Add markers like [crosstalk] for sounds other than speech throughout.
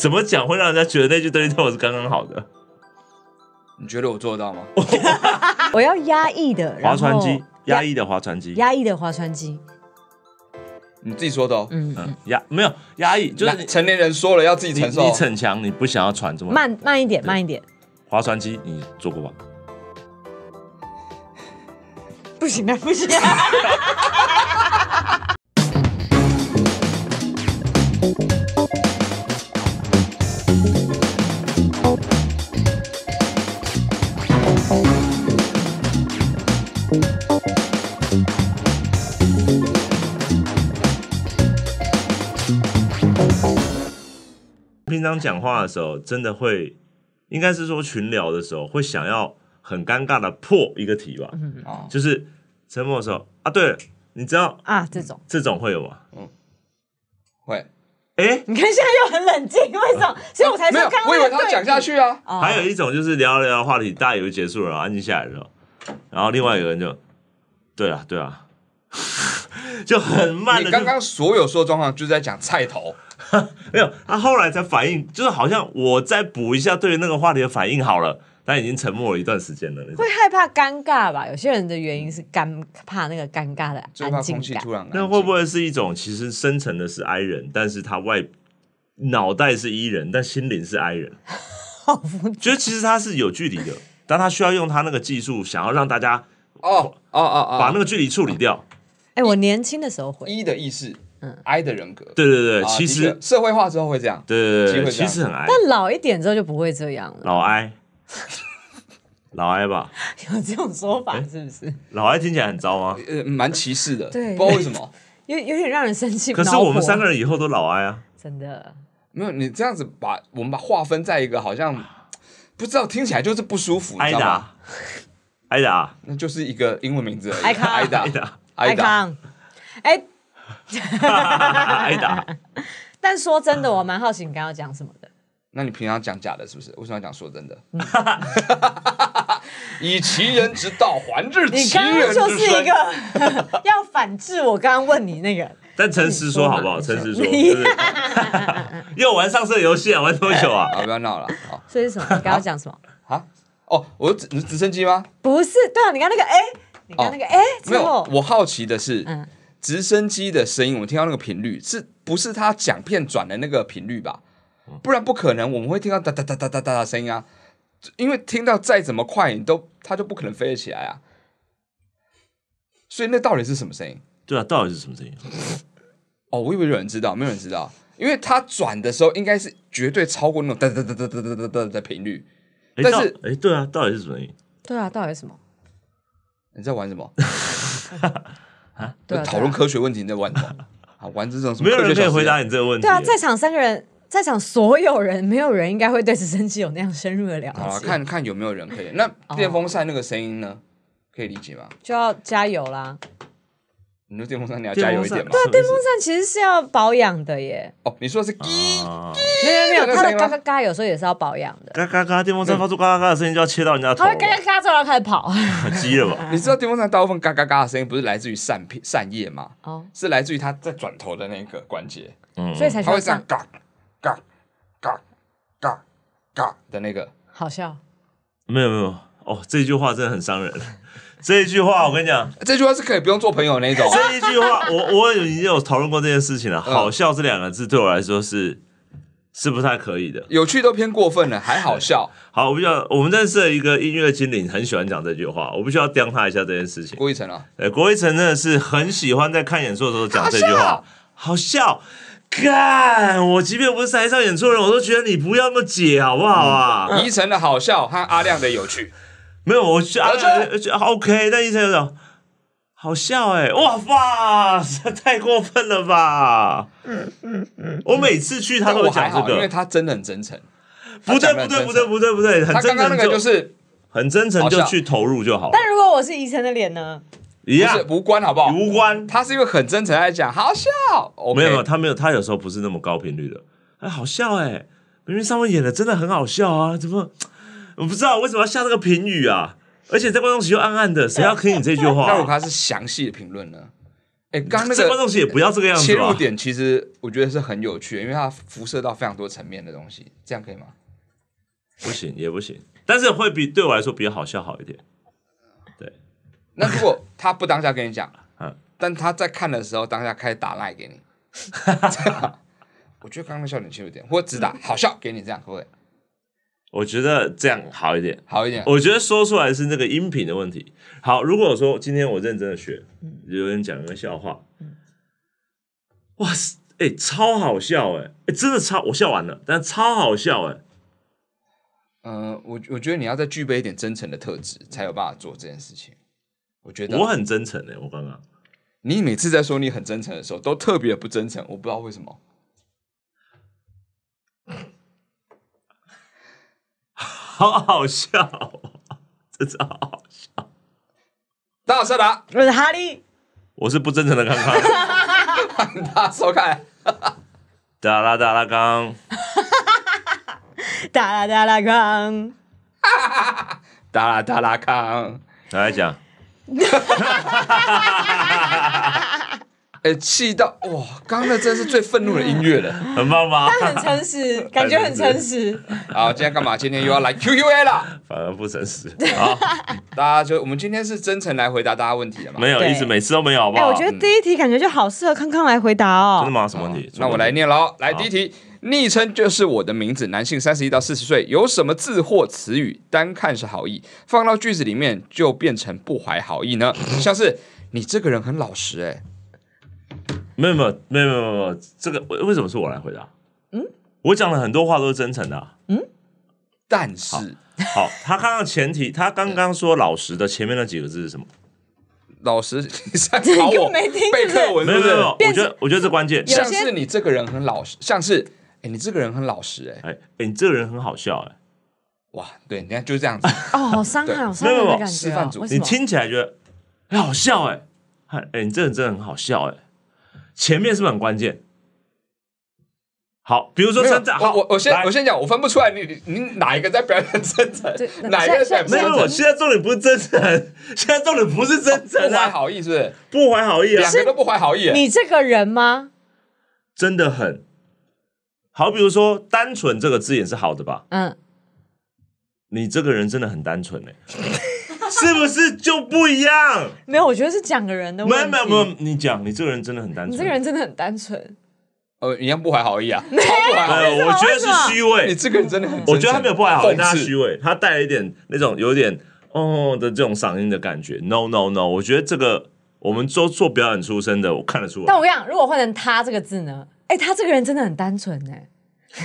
怎么讲会让人家觉得那句对对对我是刚刚好的？你觉得我做得到吗？[laughs] 我要压抑的划船机，压抑的划船机，压抑的划船机。你自己说的哦，嗯嗯，压没有压抑，就是成年人说了要自己承受，你逞强，你不想要喘这么慢慢一点，慢一点。划船机你做过吧？[laughs] 不行的，不行。[laughs] 平常讲话的时候，真的会，应该是说群聊的时候，会想要很尴尬的破一个题吧？嗯，哦，就是沉默的时候啊，对，你知道啊，这种这种会有吗？嗯，会，哎，你看现在又很冷静，为什么？所以我才没有，我以为他讲下去啊。还有一种就是聊一聊话题，大家以为结束了，安静下来候，然后另外一个人就，对啊，对啊，[laughs] 就很慢。你刚刚所有说状况，就是在讲菜头。[laughs] 没有，他后来才反应，就是好像我再补一下对于那个话题的反应好了。但已经沉默了一段时间了，会害怕尴尬吧？有些人的原因是尴怕那个尴尬的安静感。那会不会是一种其实深层的是 I 人，但是他外脑袋是 E 人，但心灵是 I 人？[laughs] 觉得其实他是有距离的，但他需要用他那个技术，想要让大家哦哦哦，把那个距离处理掉。哎，我年轻的时候会 E 的意思。嗯，哀的人格，对对对，其实社会化之后会这样，对对对，其实很 I，但老一点之后就不会这样了，老 I，老 I 吧，[laughs] 有这种说法是不是？老 I 听起来很糟吗？呃，蛮歧视的，对，不知道为什么，[laughs] 有有点让人生气。可是我们三个人以后都老 I 啊，真的没有？你这样子把我们把划分在一个好像 [laughs] 不知道，听起来就是不舒服，挨打，挨打，那就是一个英文名字，挨扛，挨打，挨扛，哎。[laughs] 挨打。[laughs] 但说真的，我蛮好奇你刚要讲什么的。那你平常讲假的，是不是？为什么要讲说真的？[laughs] 以其人之道还治其人之身。你刚刚就是一个要反制我刚刚问你那个。但诚实说好不好？诚实说。又玩上色游戏啊？玩多久啊？好，不要闹了。这是什么？你刚要讲什么？啊？哦，我直直升机吗？不是。对啊，你刚那个，哎，你刚那个，哎，没有。我好奇的是，嗯。直升机的声音，我们听到那个频率，是不是它桨片转的那个频率吧？不然不可能，我们会听到哒哒哒哒哒哒的声音啊！因为听到再怎么快，你都它就不可能飞得起来啊！所以那到底是什么声音？对啊，到底是什么声音？哦，我以为有人知道，没有人知道，因为它转的时候应该是绝对超过那种哒哒哒哒哒哒哒哒的频率。但是，哎，对啊，到底是什么？对啊，到底是什么？你在玩什么？[laughs] 讨论科学问题你在玩，啊，[laughs] 玩这种没有人可以回答你这个问题。对啊，在场三个人，在场所有人，没有人应该会对直升机有那样深入的了解。看看有没有人可以。那电风扇那个声音呢？可以理解吗？就要加油啦！你说电风扇，你要加油一点吗？对啊，电风扇其实是要保养的耶。哦，你说的是“滴”，没有没有，它的“嘎嘎嘎”有时候也是要保养的。嘎嘎嘎，电风扇发出“嘎嘎嘎”的声音就要切到人家头。它“嘎嘎嘎”就要开始跑。急了吧？[laughs] 你知道电风扇大部分“嘎嘎嘎”的声音不是来自于扇片扇叶吗？哦，是来自于它在转头的那个关节。嗯，所以才。它会“嘎嘎嘎嘎嘎”的那个。好笑。没有没有哦，这句话真的很伤人。这一句话，我跟你讲，[laughs] 这句话是可以不用做朋友那种。这一句话，我我已经有讨论过这件事情了。好笑这两个字对我来说是是不太可以的，有趣都偏过分了，还好笑。好，我必须要，我们认识一个音乐经理，很喜欢讲这句话，我必须要刁他一下这件事情。郭一成啊，对，郭一成真的是很喜欢在看演出的时候讲这句话，好笑，干！我即便不是台上演的人，我都觉得你不要那么解，好不好啊？一辰的好笑和阿亮的有趣。没有，我去而且而且 K，但医生有讲好笑哎，哇哇，这太过分了吧！嗯嗯嗯，我每次去他都讲这个，因为他真的很真诚。不对不对不对不对不对，很真诚那就是很真诚就去投入就好。但如果我是医生的脸呢？一样无关好不好？无关，他是因为很真诚在讲好笑。没有没有，他没有，他有时候不是那么高频率的。哎，好笑哎，明明上面演的真的很好笑啊，怎么？我不知道为什么要下这个评语啊！而且在观众席又暗暗的，谁要听你这句话？那我他是详细的评论呢。哎，刚刚在观众席也不要这个样切入点，其实我觉得是很有趣的，因为它辐射到非常多层面的东西，这样可以吗？不行，也不行。但是会比对我来说比较好笑好一点。对。那如果他不当下跟你讲，[laughs] 嗯，但他在看的时候当下开始打赖给你，[laughs] 我觉得刚刚笑点切入点，者只打好笑给你，这样可不可以？我觉得这样好一点，好一点。我觉得说出来是那个音频的问题。好，如果说今天我认真的学，有人讲一个笑话，哇塞，哎，超好笑，哎，哎，真的超，我笑完了，但是超好笑，哎。呃，我我觉得你要再具备一点真诚的特质，才有办法做这件事情。我觉得我很真诚诶，我刚刚，你每次在说你很真诚的时候，都特别不真诚，我不知道为什么。好好笑，真是好好笑！大声打，我是哈利，我是不真诚的康康。大家收看，哒啦哒啦康，[laughs] 哒啦哒啦康，[laughs] 哒啦哒啦康，来讲？[laughs] 诶，气到哇！刚那真是最愤怒的音乐了，[laughs] 很棒吗？他很诚实，感觉很诚实。[laughs] [laughs] 好，今天干嘛？今天又要来 Q Q A 了？反而不诚实。好，大家就我们今天是真诚来回答大家问题的嘛？没有，一直每次都没有，好不好？我觉得第一题感觉就好适合康康来回答哦。真的吗？什么问题？那我来念喽。来，第一题，昵称就是我的名字，男性三十一到四十岁，有什么字或词语，单看是好意，放到句子里面就变成不怀好意呢？像是你这个人很老实，哎。没有没有没有没有没有，这个为为什么是我来回答？嗯，我讲了很多话都是真诚的。嗯，但是好，他刚刚前提，[laughs] 他刚刚说老实的前面那几个字是什么？老实，你吵 [laughs] 我背课文？没有没有，我觉得我觉得这关键，像是你这个人很老实，像是哎你这个人很老实，哎哎哎你这个人很好笑哎，哇，对，你看就是这样子 [laughs] 哦，好伤害没有没有示范组，你听起来觉得很好笑哎，哎你这人真的很好笑哎。前面是不是很关键？好，比如说真好，我我先我先讲，我分不出来你你哪一个在表演真诚，[laughs] 哪个在没有？现在重点不是真诚，[laughs] 现在重点不是真诚，不怀好意是不是？不怀好意，啊，两个都不怀好意，你这个人吗？真的很好，比如说“单纯”这个字眼是好的吧？嗯，你这个人真的很单纯呢。是不是就不一样？没有，我觉得是讲个人的。没有没有没有，你讲，你这个人真的很单纯。你这个人真的很单纯。呃，一样不怀好意啊？[laughs] 没有，没有，我觉得是虚伪。你这个人真的很……我觉得他没有不怀好意，他虚伪，他带了一点那种有点哦的这种嗓音的感觉。No no no，我觉得这个我们都做表演出身的，我看得出来。但我想，如果换成他这个字呢？哎，他这个人真的很单纯哎。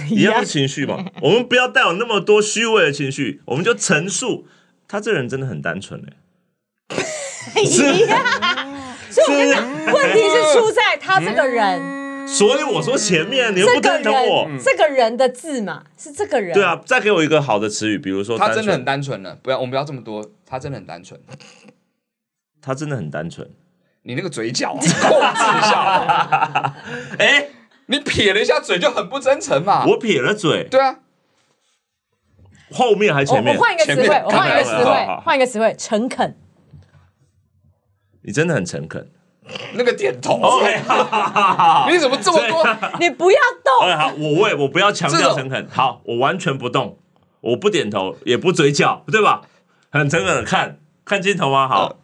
一样情绪嘛，我们不要带有那么多虚伪的情绪，我们就陈述。他这人真的很单纯嘞，是所以我想问题是出在他这个人。所以我说前面你又不认等我这个人的字嘛，是这个人。对啊，再给我一个好的词语，比如说他真的很单纯了，不要我们不要这么多，他真的很单纯。他真的很单纯，你那个嘴角控制一下，哎，[laughs] 你撇了一下嘴，就很不真诚嘛。我撇了嘴，对啊。后面还是前面？我换一个词汇，我换一个词汇，换一个词汇，诚恳。你真的很诚恳，那个点头。你怎么这么多？你不要动。好，我为我不要强调诚恳。好，我完全不动，我不点头，也不嘴角，对吧？很诚恳，的看看镜头吗？好，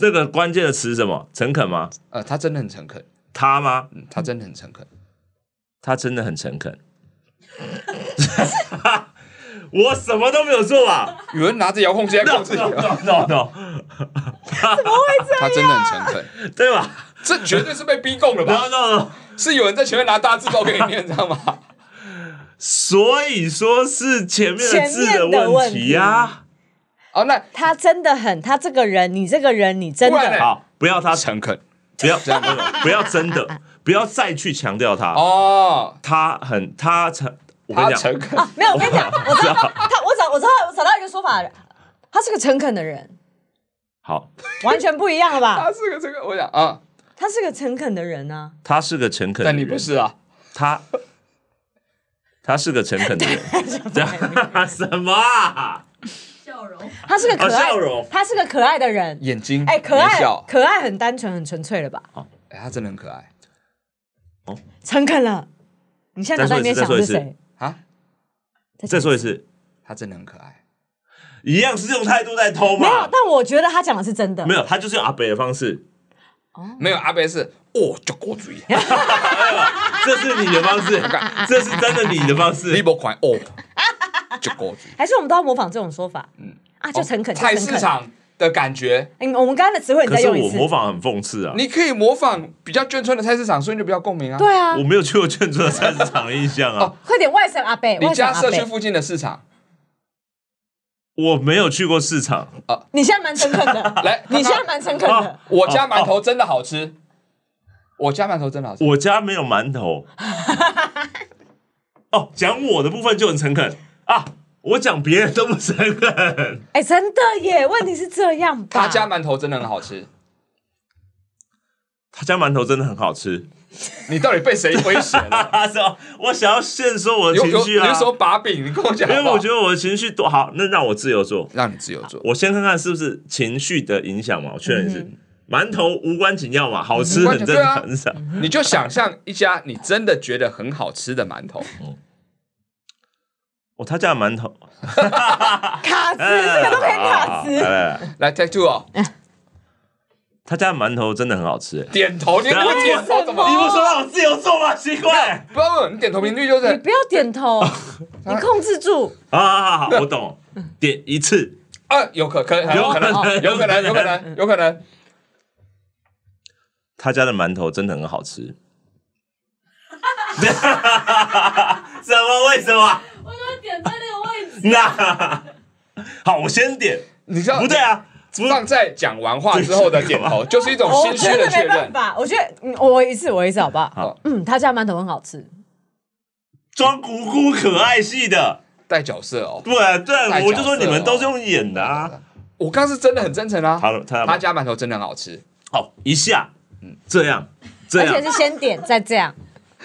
那个关键的词是什么？诚恳吗？呃，他真的很诚恳，他吗？他真的很诚恳，他真的很诚恳。[laughs] 我什么都没有做吧？有人拿着遥控器在控制你？[laughs] 怎么会这样？他真的很诚恳，对吧？这绝对是被逼供了吧？是有人在前面拿大字报给你念，知道吗？所以说是前面的字的问题呀。哦，那他真的很，他这个人，你这个人，你真的好，不要他诚恳，不要不要真的，不要再去强调他哦，他很他诚。我跟你讲，啊，没有，我跟你讲，[laughs] 我知道他，我找，我知道，我找到一个说法，他是个诚恳的人，好，完全不一样了吧？[laughs] 他是个诚恳，我讲啊，他是个诚恳的人啊，他是个诚恳，但你不是啊，他，他是个诚恳的人，[laughs] 什么？笑容，他是个可爱，笑容，他是个可爱的人，眼睛，哎，可爱，可爱，很单纯，很纯粹了吧？哦，哎，他真的很可爱，哦，诚恳了，你现在脑袋里面想的是谁？再说一次，他真的很可爱，一样是这种态度在偷吗？没有，但我觉得他讲的是真的。没有，他就是用阿北的方式。哦，没有阿北是哦，就过嘴。[laughs] 这是你的方式，[laughs] 这是真的你的方式。一波快哦，就过嘴。还是我们都要模仿这种说法？嗯，啊，就诚恳，菜市场。的感觉，我们刚刚的词汇，你是我模仿很讽刺啊。你可以模仿比较眷村的菜市场，所以就比较共鸣啊。对啊，我没有去过眷村的菜市场印象啊。快点，外省阿贝，你家社区附近的市场，我没有去过市场啊。你现在蛮诚恳的，[laughs] 来，你现在蛮诚恳的。我家馒头真的好吃，我家馒头真的好吃，我家没有馒头。[laughs] 哦，讲我的部分就很诚恳啊。我讲别人都不承认，哎，真的耶！问题是这样吧？他家馒头真的很好吃，他家馒头真的很好吃。你到底被谁威胁了？[laughs] 我想要现说我的情绪啊！你说把柄，你跟我讲，因为我觉得我的情绪多好，那让我自由做，让你自由做。我先看看是不是情绪的影响嘛？我确认一次，馒头无关紧要嘛？好吃很正常，你就想象一家你真的觉得很好吃的馒头。他家馒头，[laughs] 卡斯都可以卡斯，来 two 哦。他家的馒头真的很好吃，点头，你那点头怎么？你不说让我自由做吗？奇怪，不要问，你点头频率就是。你不要点头，你控制住。啊，我懂，点一次。啊，有可可能，有可能，有可能，有可能，有可能。他家的馒头真的很好吃。什么？为什么？我怎么点在那个位置？那 [laughs] 好，我先点。你知道不对啊！这样在讲完话之后的点头，就是一种心虚的确认。没我觉得我一次我一次，好不好？好。嗯，他家馒头很好吃。装古古可爱系的，带角色哦。对对，我就说你们都是用演的啊！我刚是真的很真诚啊。他他他家馒头真的很好吃。好，一下，嗯，这样，这样，而且是先点再这样。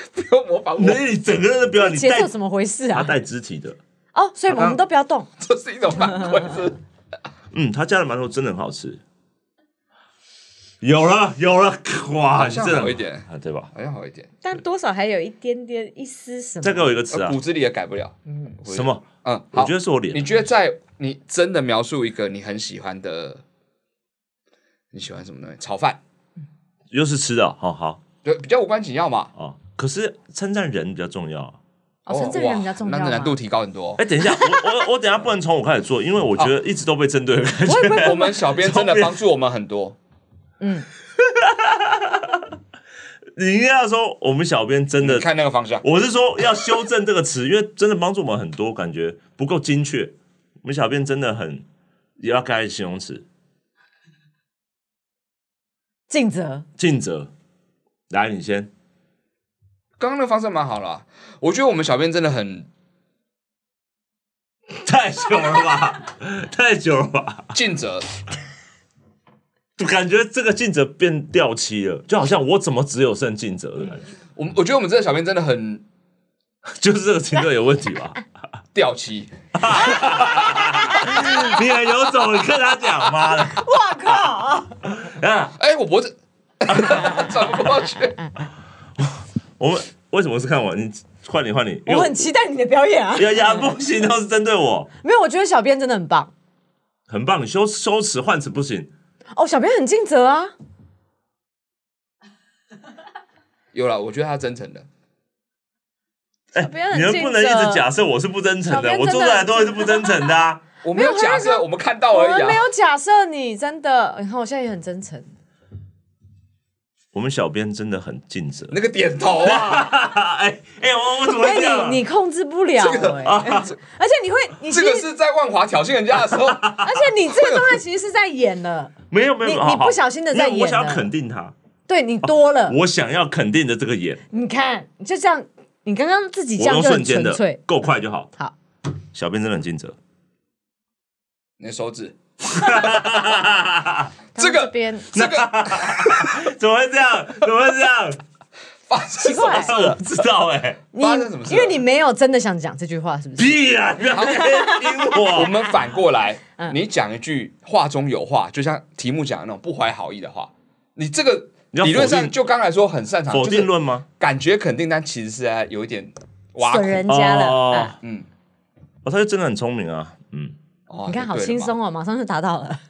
[laughs] 不要模仿我，你整个人都不要。节奏怎么回事啊？他带肢体的哦，所以我们都不要动。[laughs] 这是一种反馈，是 [laughs] 嗯，他家的馒头真的很好吃。有了，有了，哇，好像好一点啊，对吧？好像好一点，但多少还有一点点一丝什么。再给我一个词啊，骨子里也改不了。嗯，什么？嗯，我觉得是我脸。你觉得在你真的描述一个你很喜欢的，你喜欢什么东西？炒饭，又是吃的，好好，对，比较无关紧要嘛。啊。可是称赞人比较重要，称赞人比较重要，那难度提高很多。哎，等一下，我我我等下不能从我开始做，因为我觉得一直都被针对。我们 [laughs] 小编真的帮助我们很多，嗯，[laughs] 你应该说我们小编真的看那个方向。我是说要修正这个词，因为真的帮助我们很多，感觉不够精确。我们小编真的很也要改形容词，尽责，尽责，来，你先。刚刚那个方式蛮好了，我觉得我们小编真的很太久了，吧，太久了，[laughs] 吧，尽责，感觉这个尽责变掉漆了，就好像我怎么只有剩尽责的感觉。我我觉得我们这个小编真的很，[laughs] 就是这个情歌有问题吧？[laughs] 掉漆，你很有种你跟他讲，妈的，我靠，啊，哎，我脖子转不过去。我们为什么是看我？你换你换你！我很期待你的表演啊！要压不行，都是针对我。[laughs] 没有，我觉得小编真的很棒，很棒，修收词换词不行。哦，小编很尽责啊。有了，我觉得他真诚的。哎，你们不能一直假设我是不真诚的，我做出来东是不真诚的啊！我没有假设，我们看到而已啊。没有假设，你真的，你看我现在也很真诚。我们小编真的很尽责，那个点头啊，[laughs] 哎哎，我我怎么？你你控制不了，[laughs] 而且你会，这个是在万华挑衅人家的时候，[laughs] 而且你这个状态其实是在演的，没有没有，你你不小心的在演。我想要肯定他，对你多了，我想要肯定的这个演。你看，就这样，你刚刚自己这样瞬间的，够快就好。好，小编真的很尽责，你的手指。哈哈哈哈哈哈！这个，边，这个，[laughs] 怎么会这样？怎么会这样？发生什么事？不知道哎。发生什么事？因为你没有真的想讲这句话，是不是？屁啊！好，我们反过来，你讲一句话中有话，就像题目讲的那种不怀好意的话。你这个理论上就刚才说很擅长否定论吗？感觉肯定，但其实是在有一点挖损人家了啊。嗯，哦，他就真的很聪明啊。嗯。你看好轻松哦，马上就达到了。[laughs]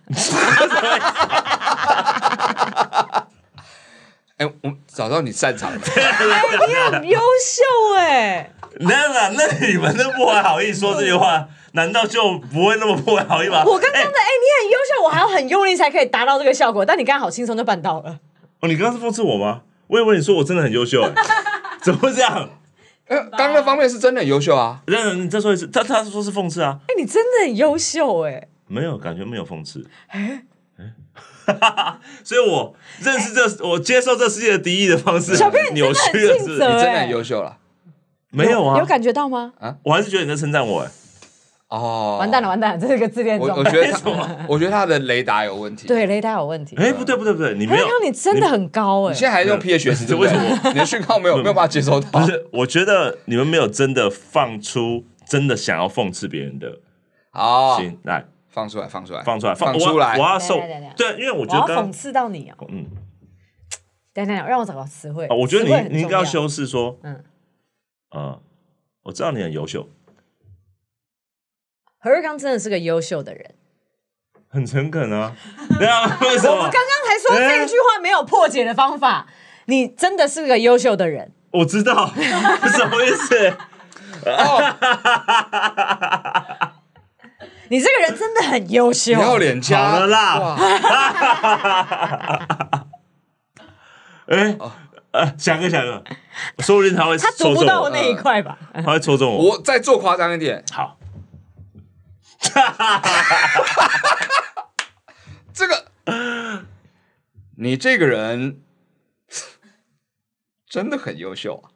哎，我找到你擅长的，哎，你很优秀哎。那那你们都不怀好意说这句话，难道就不会那么不怀好意吗？我刚刚的哎，你很优秀，我还要很用力才可以达到这个效果，但你刚刚好轻松就办到了。哦，你刚刚是讽刺我吗？我以为你说我真的很优秀哎，怎么会这样？呃，刚刚方面是真的很优秀啊。那你再说一次，他他说是讽刺啊。哎，你真的很优秀哎。没有，感觉没有讽刺。哎 [laughs] 哎，哈哈哈！[laughs] 所以我认识这，我接受这世界的敌意的方式，小便你曲的是尽你真的很优秀了。没有啊？有感觉到吗？啊，我还是觉得你在称赞我哎。哦，完蛋了，完蛋！了，这是个自恋。我我觉得，[laughs] 我觉得他的雷达有问题。对，雷达有问题。哎，不对，不对，不对，你没有。没有，你真的很高哎！你现在还用 P H S？[laughs] 为什么你的讯号没有没有办法接收到？不是，我觉得你们没有真的放出，真的想要讽刺别人的好。行，来放出来，放出来，放出来，放出来！我要受对，因为我觉得讽刺到你啊。嗯，等等，让我找个词汇。我觉得你，你要修饰说，嗯，我知道你很优秀。何日刚真的是个优秀的人，很诚恳啊！[laughs] 对啊，我我刚刚还说这一句话没有破解的方法，你真的是个优秀的人。我知道 [laughs] 什么意思。[laughs] 你这个人真的很优秀，不要脸枪了啦。哎，呃，想个想个，说不定他会他戳不到我那一块吧？他会戳中我。我再做夸张一点，好。哈哈哈哈哈哈哈这个，你这个人真的很优秀啊！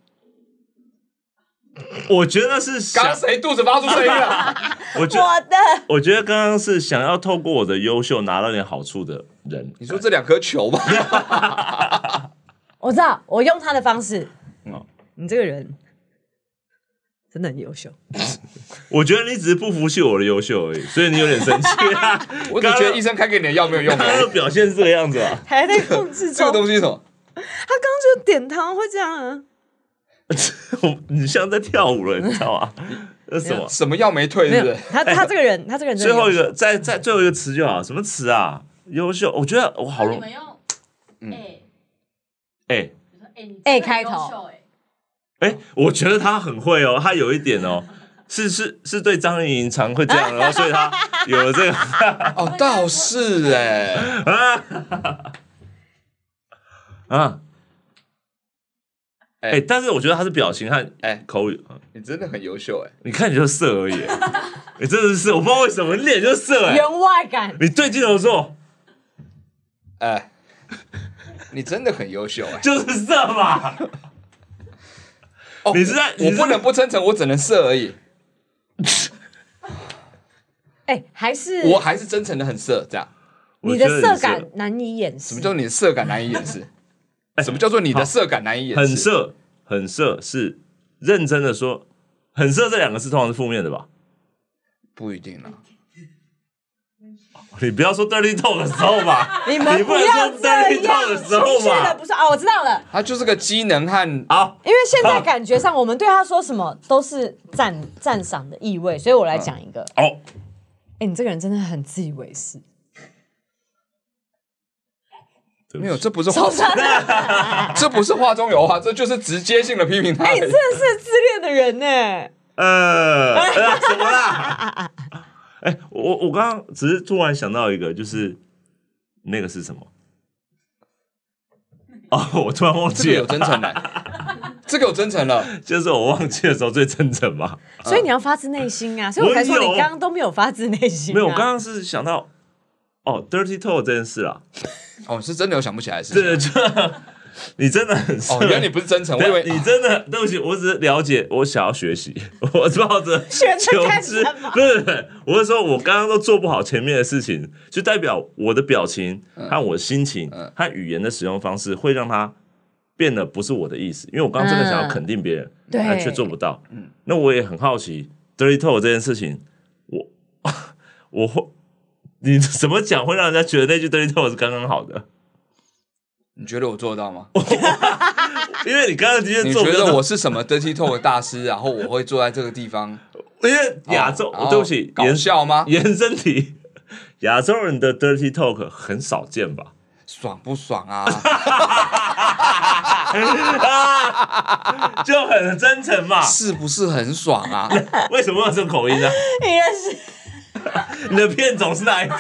我觉得是刚刚谁肚子发出声音了？[laughs] 我觉的，我觉得刚刚是想要透过我的优秀拿到点好处的人。你说这两颗球吧？[laughs] 我知道，我用他的方式。嗯，你这个人。真的很优秀，我觉得你只是不服气我的优秀而已，所以你有点生气。啊。[laughs] 我怎觉得医生开给你的药没有用？他的表现是这个样子啊，还在控制这个东西什么？他刚就点头会这样啊？我，[laughs] 你像在跳舞了，你知道吗？[laughs] 这什么？什么药没退？是不是？他他这个人，他这个人最后一个，再再最后一个词就好。什么词啊？优秀？我觉得我好容易。A，哎，你哎，开头哎，我觉得他很会哦，他有一点哦，是是是对张靓颖常会这样，然后所以他有了这个 [laughs] 哦，倒是哎 [laughs] 啊啊，哎，但是我觉得他是表情和哎口语，你真的很优秀哎，你看你就色而已，你真的是，我不知道为什么脸就色哎，员外感，你对镜头说，哎，你真的很优秀哎，就是色嘛。你是？在我不能不真诚，我只能色而已。[laughs] 哎，还是我还是真诚的很色，这样。你的色感难以掩饰。什么叫做你的色感难以掩饰？[laughs] 什么叫做你的色感难以掩饰？很色，很色是认真的说，很色这两个字通常是负面的吧？不一定啊。[laughs] 你不要说 dirty talk 的时候吧，[laughs] 你们不要 d i r t 的时候嘛，不能不说啊，我知道了，他就是个机能和啊，因为现在感觉上我们对他说什么都是赞赞赏的意味，所以我来讲一个哦，哎，你这个人真的很自以为是，没有，这不是，[laughs] 这不是画中有啊，这就是直接性的批评。他。哎，你真的是自恋的人哎，呃，怎么啦？哎，我我刚刚只是突然想到一个，就是那个是什么？哦，我突然忘记了。有真诚吧，这个有真诚了，[laughs] 就是我忘记的时候最真诚吧。[laughs] 所以你要发自内心啊！所以我才说你刚刚都没有发自内心。没有，我刚刚是想到哦，dirty talk 这件事啊，哦，是真的，我想不起来是。对。[laughs] 你真的很哦，原来你不是真诚，我以为你真的。对不起，我只是了解，我想要学习，我抱 [laughs] 着求知。不是，我是说，我刚刚都做不好前面的事情，就代表我的表情和我的心情和语言的使用方式，会让它变得不是我的意思。因为我刚刚真的想要肯定别人，对，却做不到。嗯，那我也很好奇 d i r t y t a l k 这件事情，我 [laughs] 我会你怎么讲会让人家觉得那句 d i r t y t a l k 是刚刚好的？你觉得我做得到吗？[laughs] 因为你刚刚直接你觉得我是什么 dirty talk 大师，然后我会坐在这个地方，[laughs] 因为亚洲，对不起，言笑吗？言 [laughs] 真体，亚洲人的 dirty talk 很少见吧？爽不爽啊？啊，就很真诚嘛，是不是很爽啊？为什么有这种口音啊？你是你的片种是哪一种？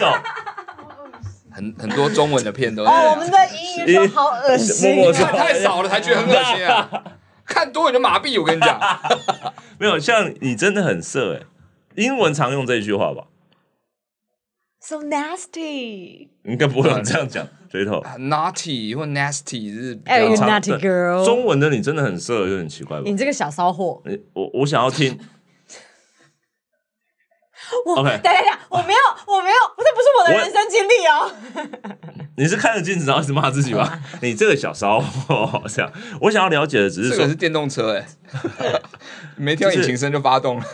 很很多中文的片都哦，我们的英语都好恶心，看 [laughs] 太少了才觉得很恶心啊！[laughs] 看多你就麻痹，我跟你讲，[laughs] 没有像你真的很色哎，英文常用这句话吧，so nasty，应该不会这样讲，嘴头 naughty 或 nasty 是哎 o naughty girl，中文的你真的很色，有点奇怪吧？你这个小骚货，我我想要听。OK，等等等，我没有，我没有，这不是我的人生经历哦。[laughs] 你是看着镜子然后一直骂自己吗？[laughs] 你这个小骚，这样，我想要了解的只是这个是电动车，哎，[laughs] 没听引擎声就发动了，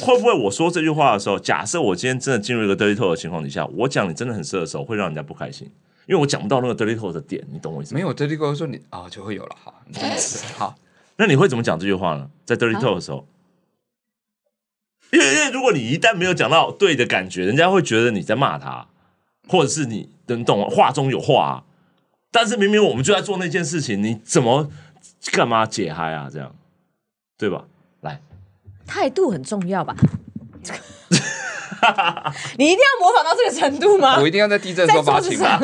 会不会？我说这句话的时候，假设我今天真的进入一个 d i r t y t o 的情况底下，我讲你真的很色的时候，会让人家不开心，因为我讲不到那个 d i r t y t o 的点，你懂我意思？没有 d i r t y t o 说你啊，就会有了哈。好，那你会怎么讲这句话呢？在 d i r t y t o 的时候？因为因为如果你一旦没有讲到对的感觉，人家会觉得你在骂他，或者是你能懂话中有话。但是明明我们在做那件事情，你怎么干嘛解嗨啊？这样对吧？来，态度很重要吧？[laughs] 你一定要模仿到这个程度吗？我一定要在地震时发情吗？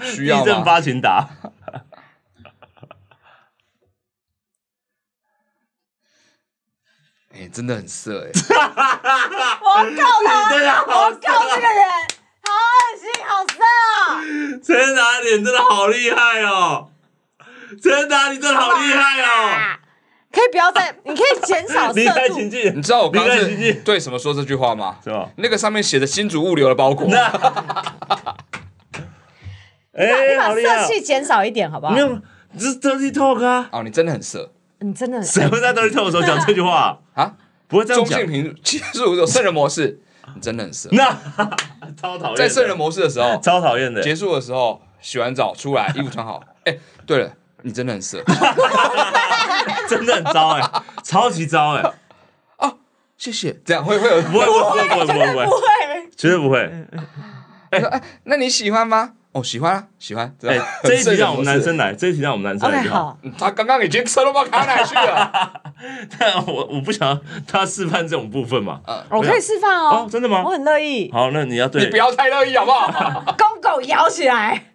需要地震发情打。真的很色哎！[laughs] 我靠他！我靠这个人，好恶心，好色啊！陈达的脸真的好厉害哦！陈达，你真的好厉害哦！可以不要再，你可以减少色度。你知道我刚刚对什么说这句话吗？那个上面写着“新竹物流”的包裹。[laughs] 哎，你把色气减少一点好不好？没有，这是 dirty talk 啊！哦，你真的很色。你真的什会在里跳的时候讲这句话 [laughs] 啊？不会这讲。中性平结束圣人模式，你真的很色。那 [laughs] 超讨厌，在圣人模式的时候超讨厌的。结束的时候洗完澡出来，衣服穿好。哎，对了，你真的很色，[laughs] 真的很糟哎，超级糟哎。哦，谢谢。这样会不会有？不会不会不会不会不会，绝对不会。哎哎，那你喜欢吗？哦，喜欢啊，喜欢。哎，这一题让我们男生来，这一题让我们男生来就好。他刚刚已经吃到么卡奶去了，[laughs] 但我我不想他示范这种部分嘛。呃，我可以示范哦，真的吗？我很乐意。好，那你要对，你不要太乐意好不好？[laughs] 公狗咬起来，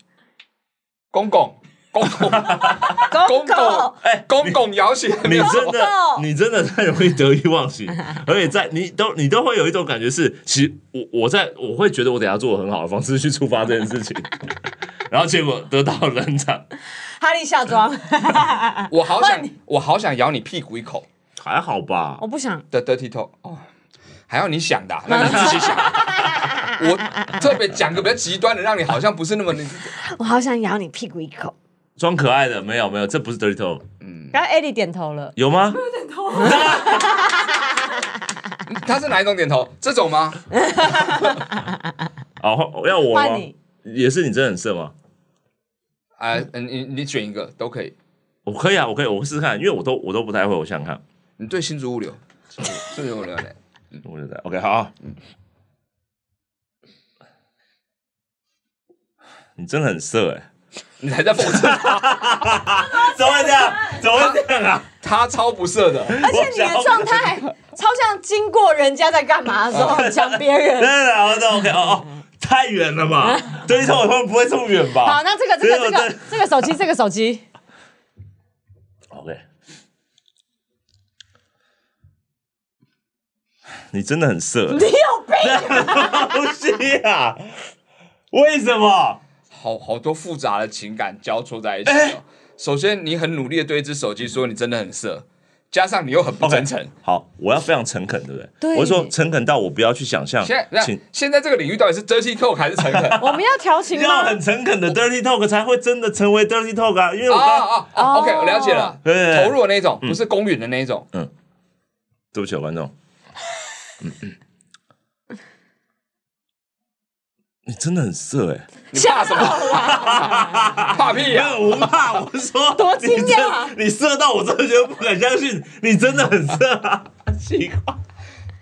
公公。公狗，[laughs] 公狗，哎，公狗咬血，你真的，你真的太容易得意忘形，而且在你都，你都会有一种感觉是，其实我，我在我会觉得我等下做的很好的方式去触发这件事情，[laughs] 然后结果得到冷场。哈利下装，[laughs] 我好想，我好想咬你屁股一口，还好吧？我不想的 dirty t 哦，还要你想的，那你自己想。我特别讲个比较极端的，让你好像不是那么我好想咬你屁股一口。装可爱的没有没有，这不是德瑞透。嗯，Eddie 点头了，有吗？有点头。[laughs] 他是哪一种点头？这种吗？哈 [laughs] 哈哦，要我吗？也是你真的很色吗？哎，嗯，你你选一个都可以，我可以啊，我可以，我试试看，因为我都我都不太会，我想看。你对新竹物流，新竹物流的，[laughs] 嗯，物流的，OK，好，你真的很色，哎。你还在讽刺他？[laughs] 怎么会这样？怎么会这样啊？他超不色的，而且你的状态超像经过人家在干嘛的时候讲别人。对对对，OK，哦哦，太远了吧？对，一通我不会这么远吧？好，那这个这个这个这个手机这个手机，OK，你真的很色，你有病，不是啊！为什么？好，好多复杂的情感交错在一起。首先，你很努力的对一只手机说你真的很色，加上你又很不真诚。好，我要非常诚恳，对不对？我说诚恳到我不要去想象。现现在这个领域到底是 dirty talk 还是诚恳？[laughs] 我们要调情，要很诚恳的 dirty talk 才会真的成为 dirty talk 啊！因为我刚啊、OK，我了解了，投入的那种，不是公允的那种。嗯，对不起，观众。嗯嗯。你真的很色哎！吓什么？[laughs] 怕屁、很我怕。我说，多惊讶！你色到我，真的得不敢相信，你真的很色啊！奇怪，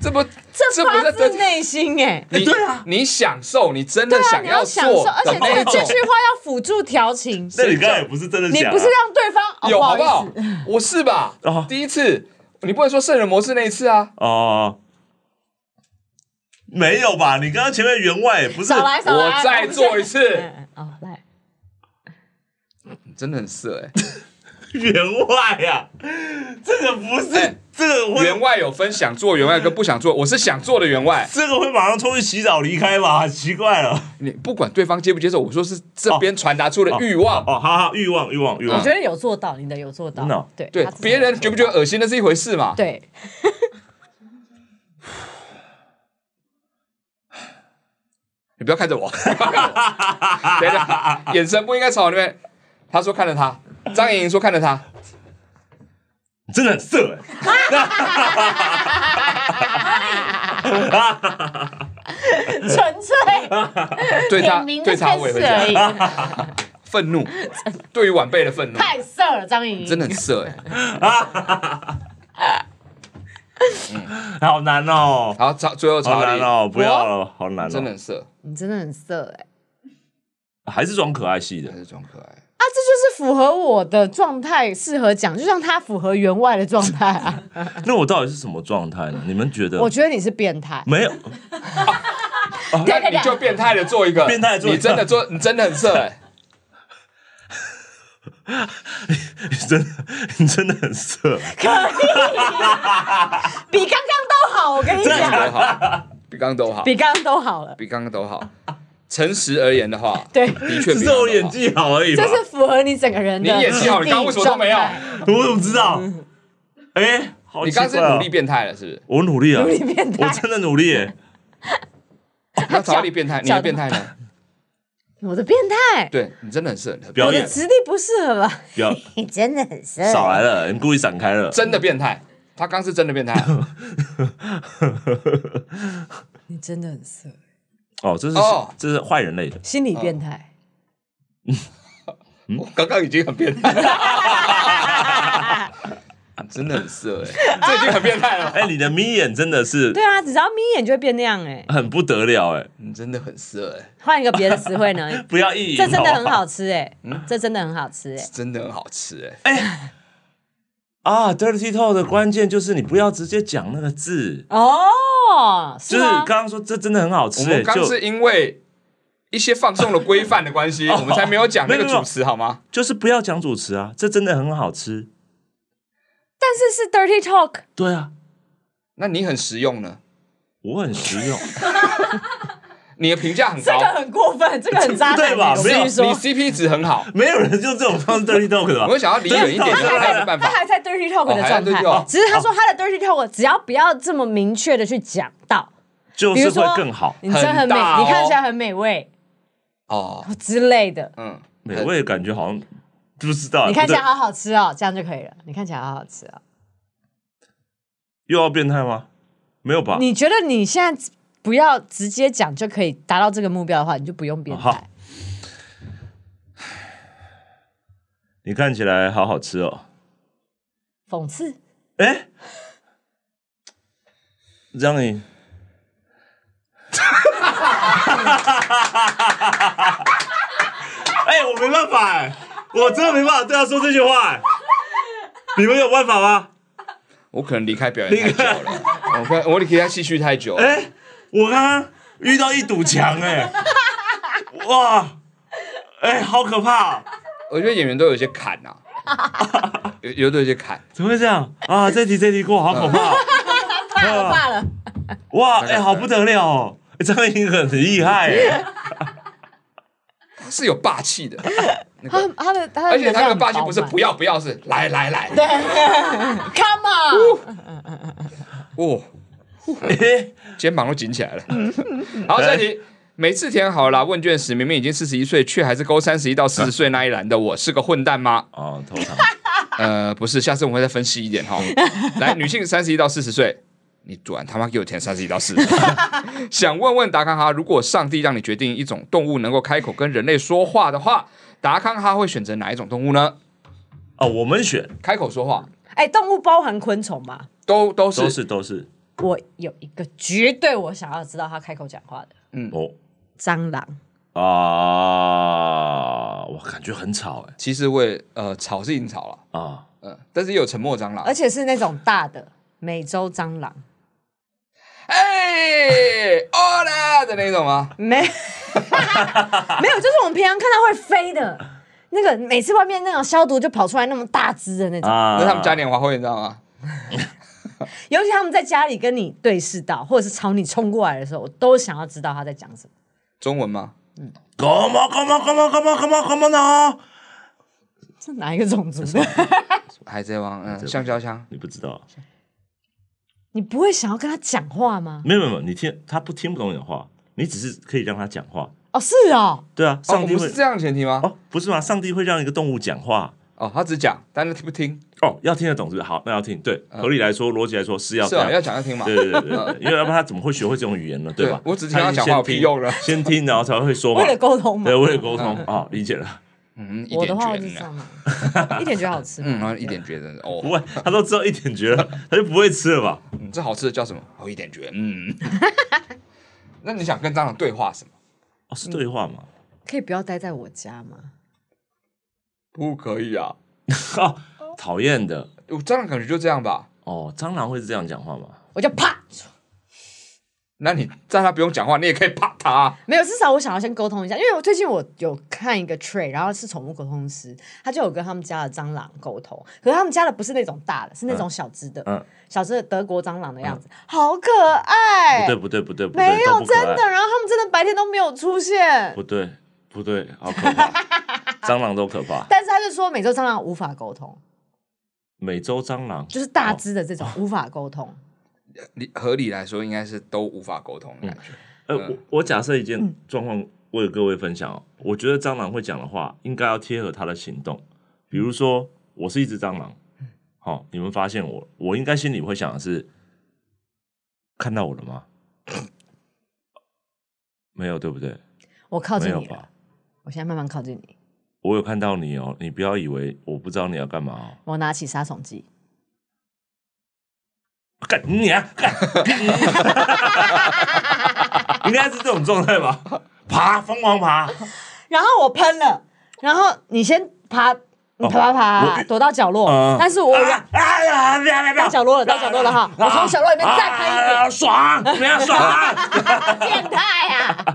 这不，这发自内心哎。你对啊，你享受，你真的想要做，而且这句话要辅助调情。那你刚才也不是真的，你不是让对方有好不好？我是吧？第一次，你不能说圣人模式那一次啊？哦。没有吧？你刚刚前面员外不是？我再做一次。哦，来，真的很色哎！[laughs] 员外啊，这个不是这个员外有分想做员外跟不想做，我是想做的员外，这个会马上出去洗澡离开吗？奇怪了，你不管对方接不接受，我说是这边传达出的欲望哦，哈哈，欲望欲望欲望，我觉得有做到你的有做到，对对，别人觉不觉得恶心那是一回事嘛？对。你不要看着我，[laughs] 等等，眼神不应该朝那面。他说看着他，张莹莹说看着他，真的很色。[laughs] 纯粹，对他，对他委婉而已。[laughs] 愤怒，对于晚辈的愤怒。太色了，张莹真的色哎。好难哦，好差，最后好一哦，不要了，好难哦，真的色。你真的很色哎，还是装可爱系的，还是装可爱啊？这就是符合我的状态，适合讲，就像他符合员外的状态啊。[laughs] 那我到底是什么状态呢？你们觉得？我觉得你是变态，没有？[laughs] 那你就变态的做一个变态，你真的做，你真的很色哎！你真的你真的很色，[laughs] 比刚刚都好，我跟你讲。比刚刚都好，比刚刚都好了，比刚刚都好。诚实而言的话，[laughs] 对，的确是我演技好而已。这是符合你整个人的。你演技好，你刚么都没有，我怎么知道？哎，你刚是努力变态了，是不是？我努力了，努力变态，我真的努力。[laughs] 那找你变态，[laughs] 你的变态呢？我的变态，对你真的很适合。我的实力不适合吧？表你真的很适合。少来了，你故意闪开了，真的变态。他刚是真的变态，[laughs] 你真的很色哦，这是哦，这是坏人类的心理变态。[laughs] 嗯，刚刚已经很变态，[laughs] 真的很色哎，这已经很变态了。哎，你的眯眼真的是，对啊，只要眯眼就会变那样哎，很不得了哎，你真的很色哎。换一个别的词汇呢？不要意淫，这真的很好吃哎，嗯，这真的很好吃哎，真的很好吃哎。哎呀。啊，dirty talk 的关键就是你不要直接讲那个字哦，就是刚刚说这真的很好吃，我是因为一些放纵的规范的关系，[laughs] 我们才没有讲那个主持好吗？就是不要讲主持啊，这真的很好吃，但是是 dirty talk，对啊，那你很实用呢，我很实用。[laughs] 你的评价很高，这个很过分，这个很渣。[laughs] 对吧？你 CP 值很好，没有人就这种方式 dirty talk 的。我想要离远一点，办法。他还在 dirty talk 的状态，只是他说他的 dirty talk 只要不要这么明确的去讲到，就是说更好，你真的很美，你看起来很美味哦之类的。嗯，美味感觉好像不知道。你看起来好好吃哦，这样就可以了。你看起来好好吃哦，又要变态吗？没有吧？你觉得你现在？不要直接讲就可以达到这个目标的话，你就不用变菜。你看起来好好吃哦。讽刺？哎，张颖。哈哈哈哈哈哈哈哈哈哈哈哈！哎，我没办法哎，我真的没办法对他说这句话。你们有办法吗？我可能离开表演太久了，[laughs] 我可我离开戏剧太久了。哎。我刚遇到一堵墙哎，[laughs] 哇，哎，好可怕！我觉得演员都有些坎呐，[laughs] 有有些坎，怎么会这样啊？这题这题过，好可怕，[laughs] 太可怕了！哇，哎，好不得了哦！张兴很厉害，他是有霸气的。他他的他而且他的霸气不是不要不要，是来来来，Come on，哦。肩 [laughs] 膀都紧起来了。好，下题，每次填好了问卷时，明明已经四十一岁，却还是勾三十一到四十岁那一栏的，我是个混蛋吗？哦，通常，[laughs] 呃，不是，下次我们会再分析一点哈。[laughs] 来，女性三十一到四十岁，你转他妈给我填三十一到四十，想问问达康哈，如果上帝让你决定一种动物能够开口跟人类说话的话，达康哈会选择哪一种动物呢？哦，我们选开口说话。哎，动物包含昆虫吗？都都是都是都是。我有一个绝对我想要知道他开口讲话的，嗯，哦，蟑螂啊，我感觉很吵哎。其实我也，呃，吵是挺吵了啊，呃，但是有沉默蟑螂，而且是那种大的美洲蟑螂，哎，哦，了的那种吗？没，[laughs] 没有，就是我们平常看到会飞的，那个每次外面那种消毒就跑出来那么大只的那种，那他们嘉年华会，你知道吗？[laughs] 尤其他们在家里跟你对视到，或者是朝你冲过来的时候，我都想要知道他在讲什么。中文吗？嗯。干嘛干嘛干嘛干嘛干嘛干嘛呢？这哪一个种族的？[laughs] 海贼王，嗯，橡胶枪。你不知道？你不会想要跟他讲话吗？没有没有，你听他不听不懂你的话，你只是可以让他讲话。哦，是哦。对啊，上帝是这样前提吗？哦，不是吗？上帝会让一个动物讲话。哦，他只讲，但是听不听？哦，要听得懂是不是？好，那要听。对，合理来说，逻辑来说是要。是啊，要讲要听嘛。对对对，[laughs] 因为要不然他怎么会学会这种语言呢？对吧？我只听他讲话有屁用了。先听，然后才会说嘛。为了沟通嘛。对，为了沟通。啊，理解了。嗯，我的话就是蟑螂，[laughs] 一点觉得好吃。嗯，然后一点觉得哦，不会，他都知道一点觉得，[laughs] 他就不会吃了吧？嗯，这好吃的叫什么？哦，一点绝。嗯，那你想跟蟑螂对话什么？哦，是对话吗？可以不要待在我家吗？不可以啊！[laughs] 讨厌的，蟑螂感觉就这样吧。哦，蟑螂会是这样讲话吗？我就啪。那你在他不用讲话，你也可以啪它。没有，至少我想要先沟通一下，因为我最近我有看一个 Trey，然后是宠物沟通师，他就有跟他们家的蟑螂沟通。可是他们家的不是那种大的，是那种小只的，嗯，小只德国蟑螂的样子，好可爱。不对，不对，不对，没有真的。然后他们真的白天都没有出现。不对，不对，好可怕。[laughs] 蟑螂都可怕，但是他是说美洲蟑螂无法沟通。美洲蟑螂就是大只的这种无法沟通。理合理来说，应该是都无法沟通。的感觉。呃，我我假设一件状况，为了各位分享哦，我觉得蟑螂会讲的话，应该要贴合它的行动。比如说，我是一只蟑螂，好，你们发现我，我应该心里会想的是，看到我了吗？[laughs] 没有，对不对？我靠近你了，我现在慢慢靠近你。我有看到你哦，你不要以为我不知道你要干嘛。我拿起杀虫剂，干你啊！[laughs] 应该是这种状态吧？爬，疯狂爬。[laughs] 然后我喷了，然后你先爬，爬爬爬，躲到角落。但是，我啊呀，到角落了，到角落了哈！我从角落里面再喷一点，爽，怎么样？爽，[laughs] 变态啊！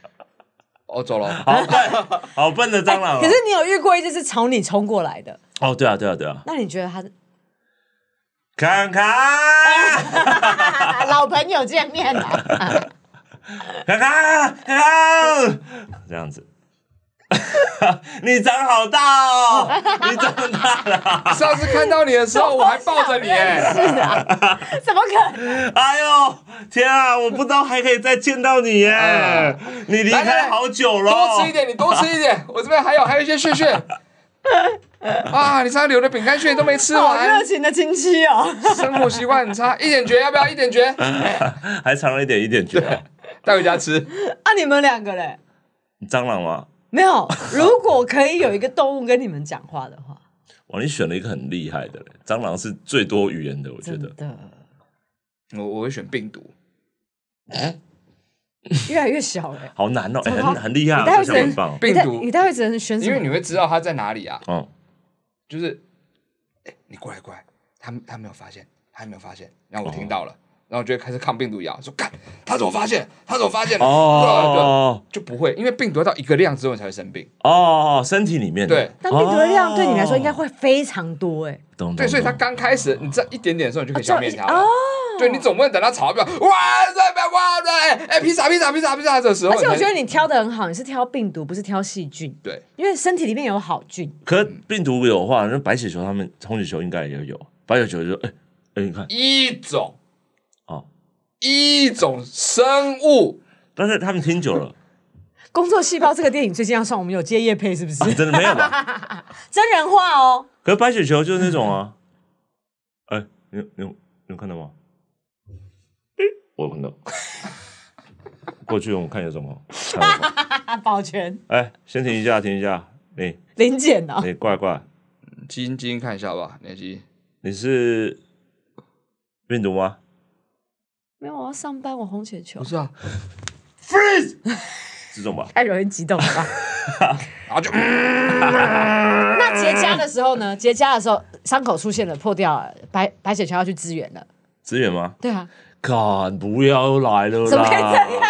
哦，走了，[laughs] 好笨，好笨的蟑螂。可是你有遇过一只是朝你冲过来的？哦，对啊，对啊，对啊。那你觉得他？看看，老朋友见面了，看 [laughs] 看，[laughs] 这样子。[laughs] 你长好大哦，你长大了。上次看到你的时候，我还抱着你哎。是啊，怎么可能？哎呦，天啊，我不知道还可以再见到你耶！你离开好久了。多吃一点，你多吃一点。我这边还有还有一些屑屑。啊，你上次留的饼干屑都没吃完。好热情的亲戚哦。生活习惯很差，一点绝，要不要一点绝？[laughs] 还藏了一点一点绝，[laughs] 带回家吃。啊，你们两个嘞？你蟑螂吗？没有。如果可以有一个动物跟你们讲话的话，[laughs] 哇！你选了一个很厉害的，蟑螂是最多语言的，我觉得。的，我我会选病毒。哎，[laughs] 越来越小了。好难哦，很很厉害，真的很棒。病毒，你待会只能选，因为你会知道它在哪里啊。嗯。就是，哎，你过来过来，他他没有发现，他没有发现，让我听到了。然后就会开始抗病毒药，说干他怎么发现？他怎么发现？哦哦哦，就不会，因为病毒到一个量之后才会生病哦，身体里面对，但病毒的量对你来说应该会非常多哎，懂对，所以他刚开始你在一点点的时候你就可以消灭它哦，对你总不能等到超标哇塞，哇塞，哎披萨披萨披萨披萨，这时候而且我觉得你挑的很好，你是挑病毒不是挑细菌，对，因为身体里面有好菌，可病毒有话，那白血球、他们红血球应该也有，白血球就说哎哎，你看一种。一种生物，但是他们听久了。[laughs] 工作细胞这个电影最近要上，我们有接叶配是不是？真的没有吗？[laughs] 真人化哦。可是白雪球就是那种啊。哎，你有你有你有看到吗？我有看到。过去我们看有 [laughs] 什么？保全。哎，先停一下，停一下。你。检减哦？你过来过来。基因看一下吧，哪集？你是病毒吗？没有，我要上班。我红血球。是啊 f r e e z e 自动吧。太容易激动了，吧？[laughs] 然后就。[laughs] 那结痂的时候呢？结痂的时候，伤口出现了破掉，白白血球要去支援了。支援吗？对啊。看，不要来了啦！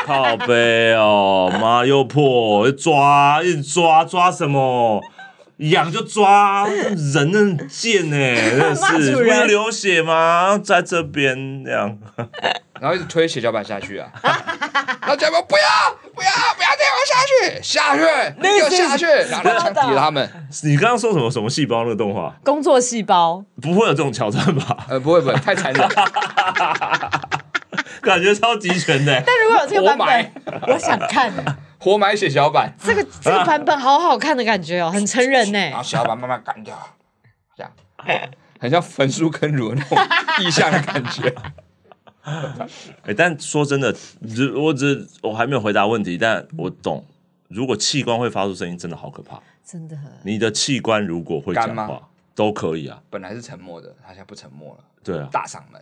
太背哦，[laughs] 妈又破，又抓，一抓抓什么？痒就抓，人那贱呢，真是不流血吗？在这边这样。然后一直推血小板下去啊！[laughs] 然后叫他不要不要不要带我下去下去个下去，然后他抵他们。你刚刚说什么什么细胞那个动画？工作细胞？不会有这种挑段吧？呃，不会不会，太残忍。[laughs] 感觉超级全的。但如果有这个版本，我想看。活埋血小板，这个这个版本好好看的感觉哦，很成人呢。然后血小板慢慢干掉，这样很像焚书坑儒那种意象的感觉。[laughs] 哎，但说真的，我只我还没有回答问题，但我懂。如果器官会发出声音，真的好可怕，真的。你的器官如果会讲话，都可以啊。本来是沉默的，它现在不沉默了。对啊，大嗓门。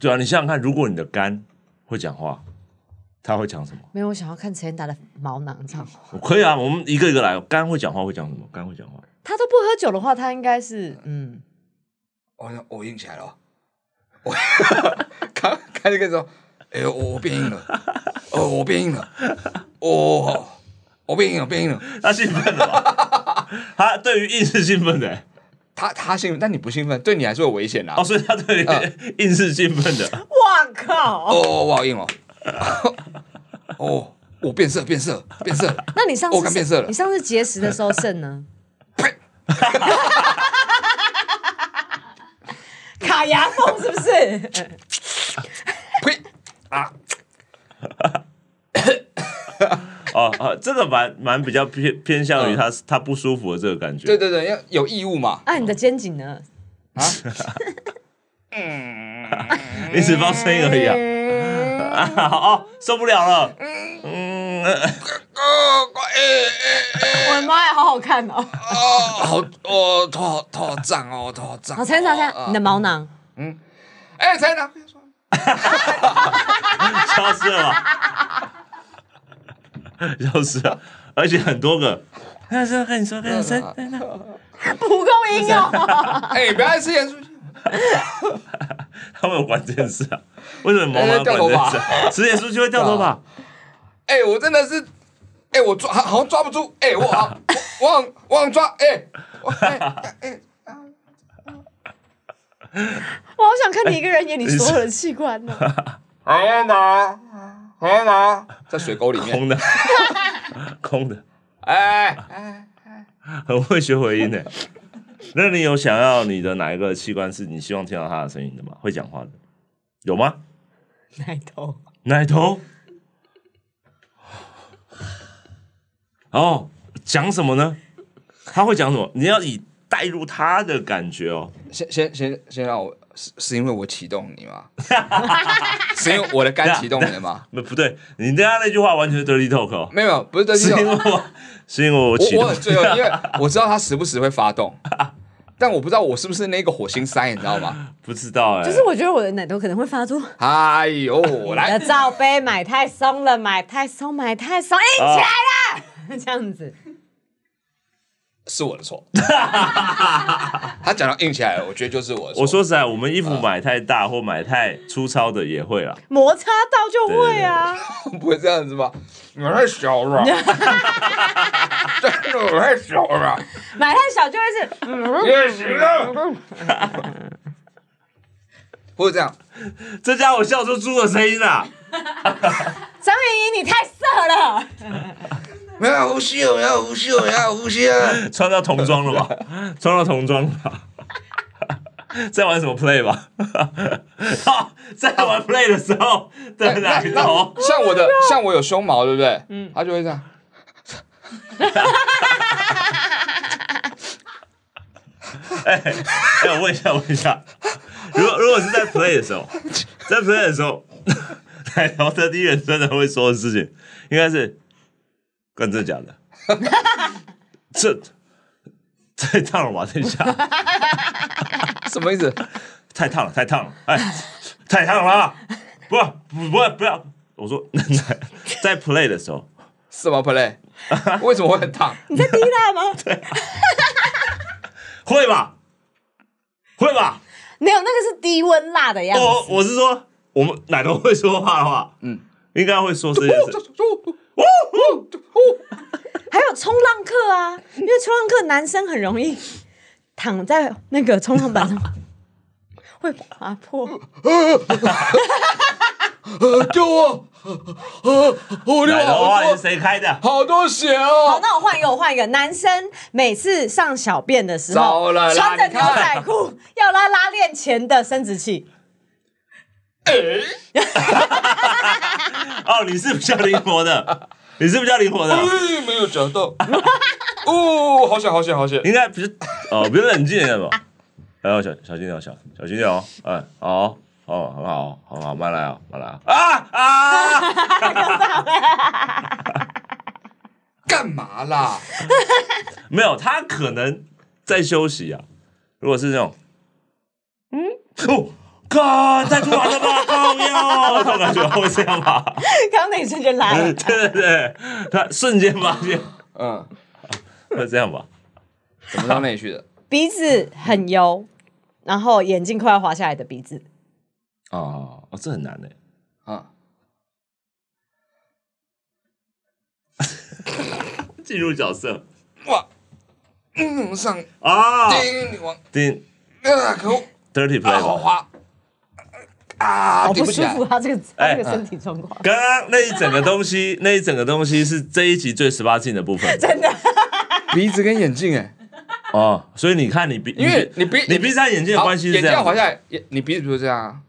对啊，你想想看，如果你的肝会讲话，他会讲什么？没有，我想要看陈达的毛囊讲话。可以啊，我们一个一个来。肝会讲话会讲什么？肝会讲话。他都不喝酒的话，他应该是嗯，我我硬起来了。我 [laughs] 刚开始跟说，哎呦，我变硬了，哦，我变硬了，哦，我变硬了，变硬了，他兴奋了，[laughs] 他对于硬是兴奋的，他他兴奋，但你不兴奋，对你还是有危险啊，哦，所以他对你硬是兴奋的，我靠，哦，我好硬哦，[laughs] 哦，我变色，变色，变色，那你上次我变色了，你上次节食的时候，肾呢？卡牙缝是不是？呸啊！[laughs] 哦哦，这个蛮蛮比较偏偏向于他他不舒服的这个感觉。对对对，要有异物嘛。啊，你的肩颈呢？啊，嗯，你只放声音而已啊。[laughs] 好，[laughs] 受不了了！嗯嗯，我的妈呀，好好看哦！哦，好，我头好，头好胀哦，头好胀。好，擦一擦，你的毛囊。嗯，哎，陈擦一擦，消 [laughs] 失了吗？消失了，而且很多个。那说跟你说，那什那蒲公英哦。哎，不要吃盐酥鸡。[laughs] 他们有管这件事啊？[laughs] 为什么毛毛掉头发？职 [laughs] 业出去会掉头发。哎，我真的是，哎，我抓好像抓不住。哎，我好，[laughs] 我好我往抓。哎，我好想看你一个人演你所有的器官呢。河南，河南在水沟里面空的，空的。哎哎哎，很会学回音的。那你有想要你的哪一个器官是你希望听到它的声音的吗？会讲话的。有吗？奶头，奶头。哦，讲什么呢？他会讲什么？你要以代入他的感觉哦。先先先先让我是是因为我启动你吗？[laughs] 是因为我的肝启动你了吗？不 [laughs] 不对，你刚刚那句话完全是 d i r Talk y t 哦。没有，不是 d i r Talk，y t 是因为我，启动我，我很醉，因为我知道他时不时会发动。但我不知道我是不是那个火星塞，你知道吗？[laughs] 不知道哎。就是我觉得我的奶头可能会发出，哎呦，[laughs] 来的罩杯买太松了，买太松，买太松，一起来啦，[laughs] 这样子。是我的错，[laughs] 他讲到硬起来了，我觉得就是我。我说实在，我们衣服买太大或买太粗糙的也会啊，摩擦到就会啊。[laughs] 不会这样子吧？买太小了，[laughs] 真的我太小了。买太小就会是，不会这样，这家伙笑出猪的声音啊！张元英，你太色了。没有呼吸，我有呼吸，我有呼吸啊！[laughs] 穿到童装了吧？[laughs] 穿到童装了，吧？[laughs] 在玩什么 play 吧？在在玩 play 的时候，的奶头，像我的，像我有胸毛，对不对？嗯，他就这样。哈哈哈哈哈哈哈哈哈哈！我问一下，问一下，如果如果是在 play 的时候，在 play 的时候，奶头的第一人真的会说的事情，应该是。真的假的？[laughs] 这太烫了吧！这下 [laughs] 什么意思？太烫了，太烫了，哎，太烫了！不不不不要！我说 [laughs] 在在 play 的时候，什么 play？为什么会很烫？你在滴蜡吗？会吧，会吧。没有那个是低温辣的样子。我是说，我们奶头会说话的话，嗯，应该会说这件事。还有冲浪客啊，因为冲浪客男生很容易躺在那个冲浪板上，[laughs] 会滑呃，[laughs] 救我！[laughs] 我的话是谁开的？好多血哦。好，那我换一个，我换一个。男生每次上小便的时候，穿的牛仔裤要拉拉链前的生殖器。哎，哈哈哈哈哈哈！哦，你是比较灵活的，你是比较灵活的，没有找到，[laughs] 哦，好险，好险，好险，应该不是，哦，不要冷静，知道不？哎，小小心点，小小心点哦，嗯，好哦，很好，很好，慢来啊，慢来，啊啊，啊！不到，哈哈哈哈哈哈！干嘛啦？[laughs] 没有，他可能在休息啊。如果是那种，嗯，哦。哥，再出然了吧！靠！我怎么感觉会这样吧？刚那一瞬间来了，对对对，他瞬间发现，嗯，那这样吧？怎么到那里去的？鼻子很油，然后眼睛快要滑下来的鼻子。哦啊！这很难的。啊！进入角色哇！嗯，上啊！叮，影女王，对啊，可恶，Dirty Playboy。啊，好不舒服他这个这个身体状况。刚刚那一整个东西，[laughs] 那一整个东西是这一集最十八禁的部分。真的，[laughs] 鼻子跟眼镜，哎，哦，所以你看你鼻，因为你鼻你鼻子跟眼镜的关系是这样，滑下来，眼你鼻子不是这样，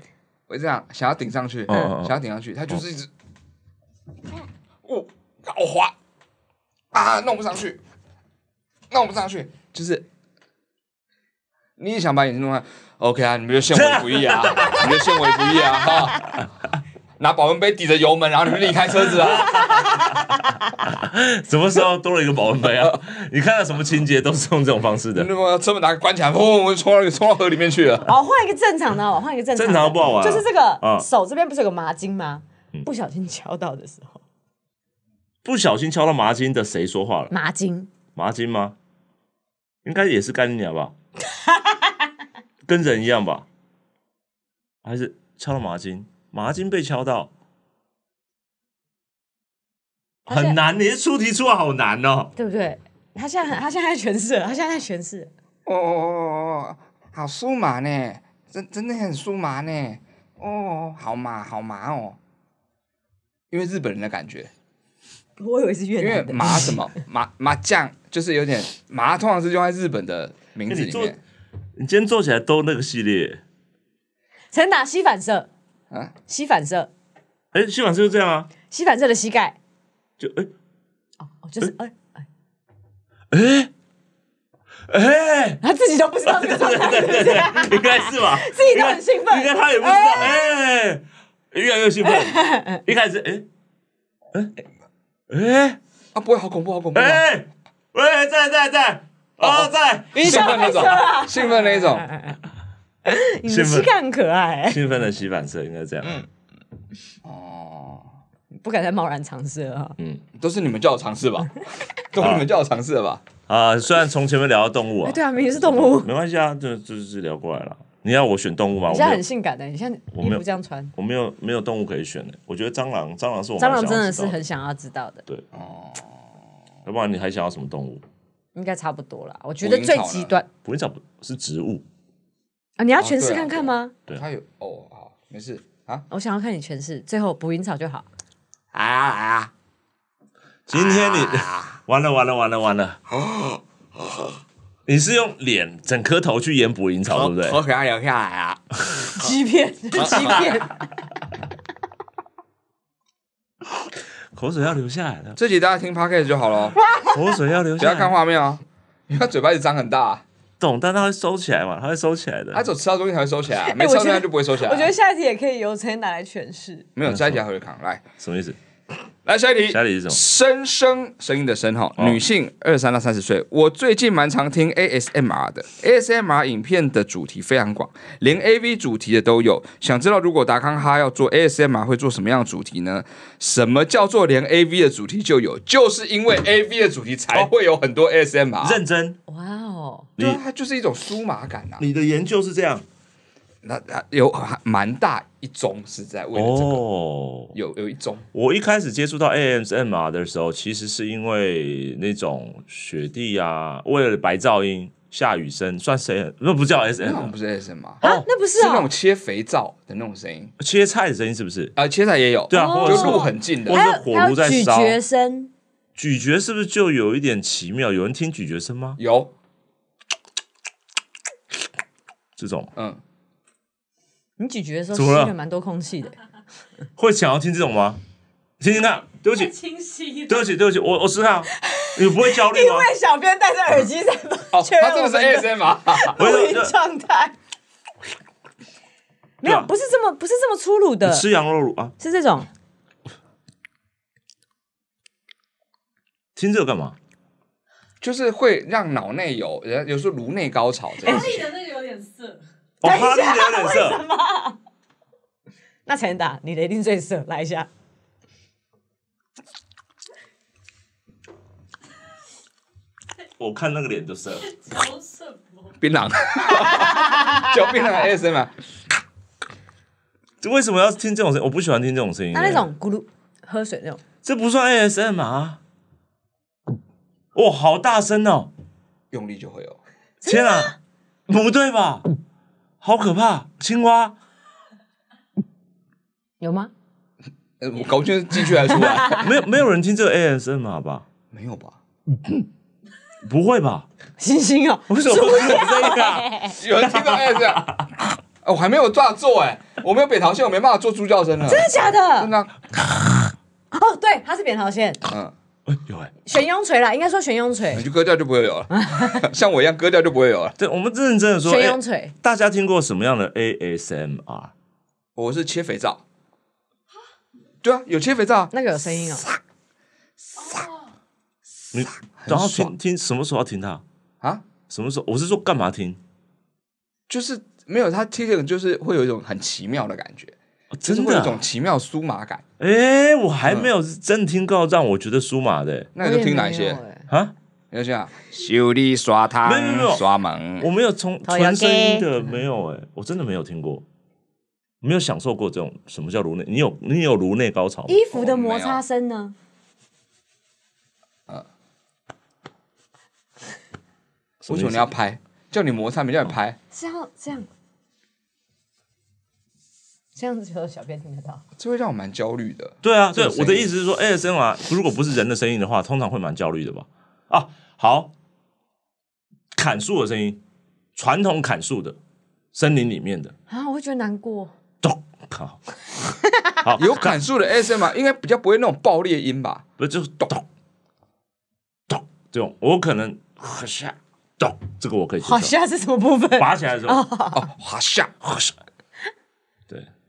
我这样，想要顶上去，想要顶上去，它就是一直，哦，老滑，啊，弄不上去，弄不上去，就是，你也想把眼睛弄坏。OK 啊，你们就见我不义啊，[laughs] 你们见我不义啊，哈，拿保温杯抵着油门，然后你们离开车子啊？[laughs] 什么时候多了一个保温杯啊？你看到什么情节都是用这种方式的？车门打开关起来，砰！我就冲到冲到河里面去了。哦，换一个正常的我换一个正常，正常不好玩。就是这个，手这边不是有个麻筋吗？不小心敲到的时候，不小心敲到麻筋的谁说话了？麻筋？麻筋吗？应该也是干你好不好？[laughs] 跟人一样吧，还是敲了麻筋？麻筋被敲到很难，你是出题出的好难哦，对不对？他现在他现在诠释，他现在诠释哦，哦哦，好酥麻呢，真真的很酥麻呢，哦，好麻好麻哦，因为日本人的感觉，我以为是越南的麻什么麻麻酱，就是有点麻，通常是用在日本的名字里面。你今天做起来都那个系列，陈打吸反射啊，吸反射，哎，吸反射就这样啊，吸反射的膝盖，就哎，哦，哦，就是哎哎哎哎，他自己都不知道是什么，原 [laughs] 来是吧？自己都很兴奋，应该他也不知道，哎，越来越兴奋，[laughs] 一开始哎，哎哎，不会，好恐怖，好恐怖，喂，在在在。哦，在兴奋的一种，兴奋那一种，哎，[laughs] 性感可爱，兴奋的洗板色应该这样。嗯，哦，不敢再贸然尝试了。嗯，都是你们叫我尝试吧，[laughs] 都是你们叫我尝试的吧？啊，虽然从前面聊到动物啊，对啊，明明是动物，没关系啊，就就是聊过来了。你要我选动物吗？我现在很性感的，你现在我没有这样穿，我没有没有动物可以选的。我觉得蟑螂，蟑螂是我们蟑螂真的是很想要知道的。对，哦，要不然你还想要什么动物？应该差不多了，我觉得最极端。捕蝇草是植物啊？你要诠释看看吗？对，它有哦好，没事啊。我想要看你诠释，最后捕蝇草就好。啊啊！今天你 [laughs] 完了完了完了完了！你是用脸整颗头去演捕蝇草，对不对？我给它留下来啊，欺 [laughs] 骗欺骗。[laughs] 口水要流下来的，这题大家听 p o c a s t 就好了。[laughs] 口水要流，下来。不要看画面因你看嘴巴一直张很大，懂，但他会收起来嘛，他会收起来的。他只吃到东西才会收起来，[laughs] 没吃到他就不会收起来。我觉得下一题也可以由陈拿来诠释。没有下一题还会扛，来什么意思？来下一题，声声声音的声哈，女性二三到三十岁。我最近蛮常听 ASMR 的，ASMR 影片的主题非常广，连 AV 主题的都有。想知道如果达康哈要做 ASMR 会做什么样的主题呢？什么叫做连 AV 的主题就有？就是因为 AV 的主题才会有很多 ASMR。认真，哇哦，对，它就是一种舒麻感啊。你的研究是这样。那那有蛮大一宗是在为了这个，有有一宗。我一开始接触到 AMMR 的时候，其实是因为那种雪地啊，为了白噪音、下雨声，算谁？那不叫 S，那不是 S 吗？啊，那不是啊，是那种切肥皂的那种声音，切菜的声音是不是？啊，切菜也有，对啊，就路很近的，还有还有咀嚼声，咀嚼是不是就有一点奇妙？有人听咀嚼声吗？有，这种，嗯。你咀嚼的时候吸了蛮多空气的，会想要听这种吗？听听看，对不起，清晰，对不起，对不起，我我知道，你不会焦虑吗？因为小编戴着耳机在听，[laughs] 他这个是 ASMR？录音状态没有，不是这么不是这么粗鲁的，吃羊肉乳啊，是这种，听这个干嘛？就是会让脑内有人有时候颅内高潮这样。些，那个有点事。我他一定很色，为什那陈能打？你一定最色，来一下。我看那个脸就色，什么？槟榔，嚼 [laughs] 槟榔 ASM 啊？这为什么要听这种声？我不喜欢听这种声音。那那种咕噜喝水那种，这不算 ASM 啊？哇，好大声哦！用力就会有。天啊，不对吧？好可怕，青蛙 [laughs] 有吗？我搞不错，进去还是出来，[laughs] 没有，没有人听这个 A S M 啊吧？没有吧？[coughs] 不会吧？星星啊？为什么？什么声音啊？有人听到 A S M 啊？[laughs] 我还没有抓做哎，我没有扁桃腺，我没办法做猪叫声了。真的假的？真的。哦，对，它是扁桃腺。嗯。有哎，悬雍垂啦，应该说悬雍垂，你就割掉就不会有了。[laughs] 像我一样割掉就不会有了。对，我们认真的说，悬雍垂。大家听过什么样的 ASMR？我是切肥皂。对啊，有切肥皂那个有声音哦。你然后听听什么时候要听它啊？什么时候？我是说干嘛听？就是没有它听这个，就是会有一种很奇妙的感觉。真的那种奇妙酥麻感，哎，我还没有真听过让我觉得酥麻的。那你都听哪些？啊？哪些？修理刷他，没有没有刷毛，我没有从纯声音的没有哎，我真的没有听过，没有享受过这种什么叫颅内？你有你有颅内高潮？吗？衣服的摩擦声呢？为什么你要拍，叫你摩擦，没叫你拍。这样这样。这样子就有小便听得到，这会让我蛮焦虑的。对啊，对，我的意思是说，S a M R 如果不是人的声音的话，通常会蛮焦虑的吧？啊，好，砍树的声音，传统砍树的，森林里面的啊，我会觉得难过。咚，好，好，[laughs] 有砍树的 a S M R 应该比较不会那种爆裂音吧？不是，就是咚咚咚这种，我可能哈下咚，这个我可以。好下是什么部分？拔起来的时候啊，啊，下下。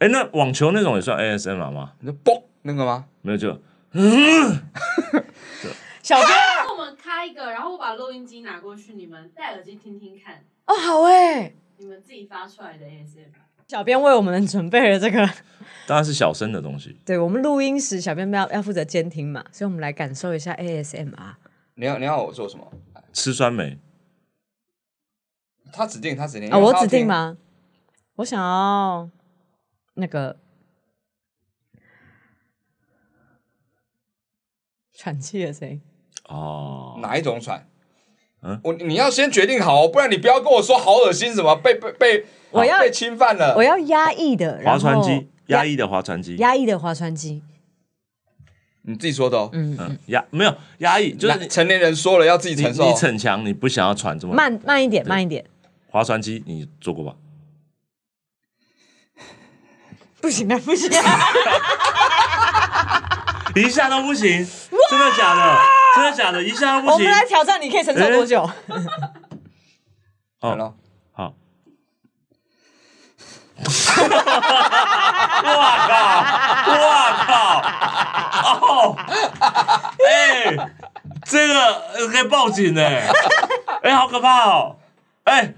哎，那网球那种也算 ASMR 吗？那嘣那个吗？没有就，嗯，[laughs] 小哥，我们开一个，然后我把录音机拿过去，你们戴耳机听听看。哦，好哎，你们自己发出来的 ASMR。小编为我们准备了这个，当然是小声的东西。对，我们录音时，小编要要负责监听嘛，所以我们来感受一下 ASMR。你要你要我做什么？吃酸梅？他指定他指定啊，我指定吗？我想要。那个 [laughs] 喘气的音。哦，哪一种喘？嗯，我你要先决定好，不然你不要跟我说好恶心什么被被被，我要被侵犯了，我要压抑的划船机，压抑的划船机，压抑的划船机。你自己说的，嗯嗯，压没有压抑，就是成年人说了要自己承受，你逞强，你不想要喘这么慢慢一点，慢一点。划船机你做过吧？不行啊，不行！哈 [laughs] 一下都不行，真的假的？真的假的？一下都不行。我们来挑战，你可以承受多久？[laughs] 好了，好。我 [laughs] 靠！我靠！哦，哎，这个可以报警呢！哎，好可怕哦！哎。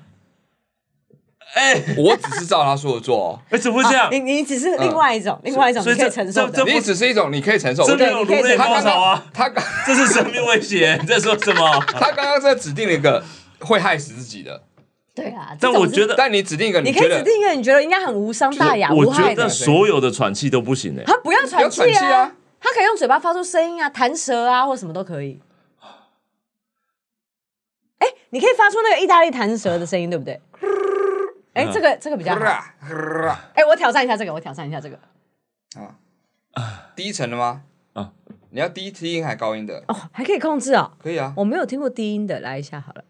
哎，我只是照他说的做。哎，怎么会这样？你你只是另外一种，另外一种可以承受的。你只是一种，你可以承受。真的可以承受啊？他 [laughs] 这是生命危险，[laughs] 你在说什么？他刚刚在指定了一个会害死自己的。对啊，但我觉得，但你指定一个，你觉得指定一个，你觉得应该很无伤大雅，我觉得所有的喘气都不行哎。他不要喘气啊！他可以用嘴巴发出声音啊，弹舌啊，或什么都可以。哎，你可以发出那个意大利弹舌的声音，对不对？哎，这个这个比较。哎，我挑战一下这个，我挑战一下这个。啊，低沉的吗？啊，你要低音还高音的？哦，还可以控制哦。可以啊。我没有听过低音的，来一下好了。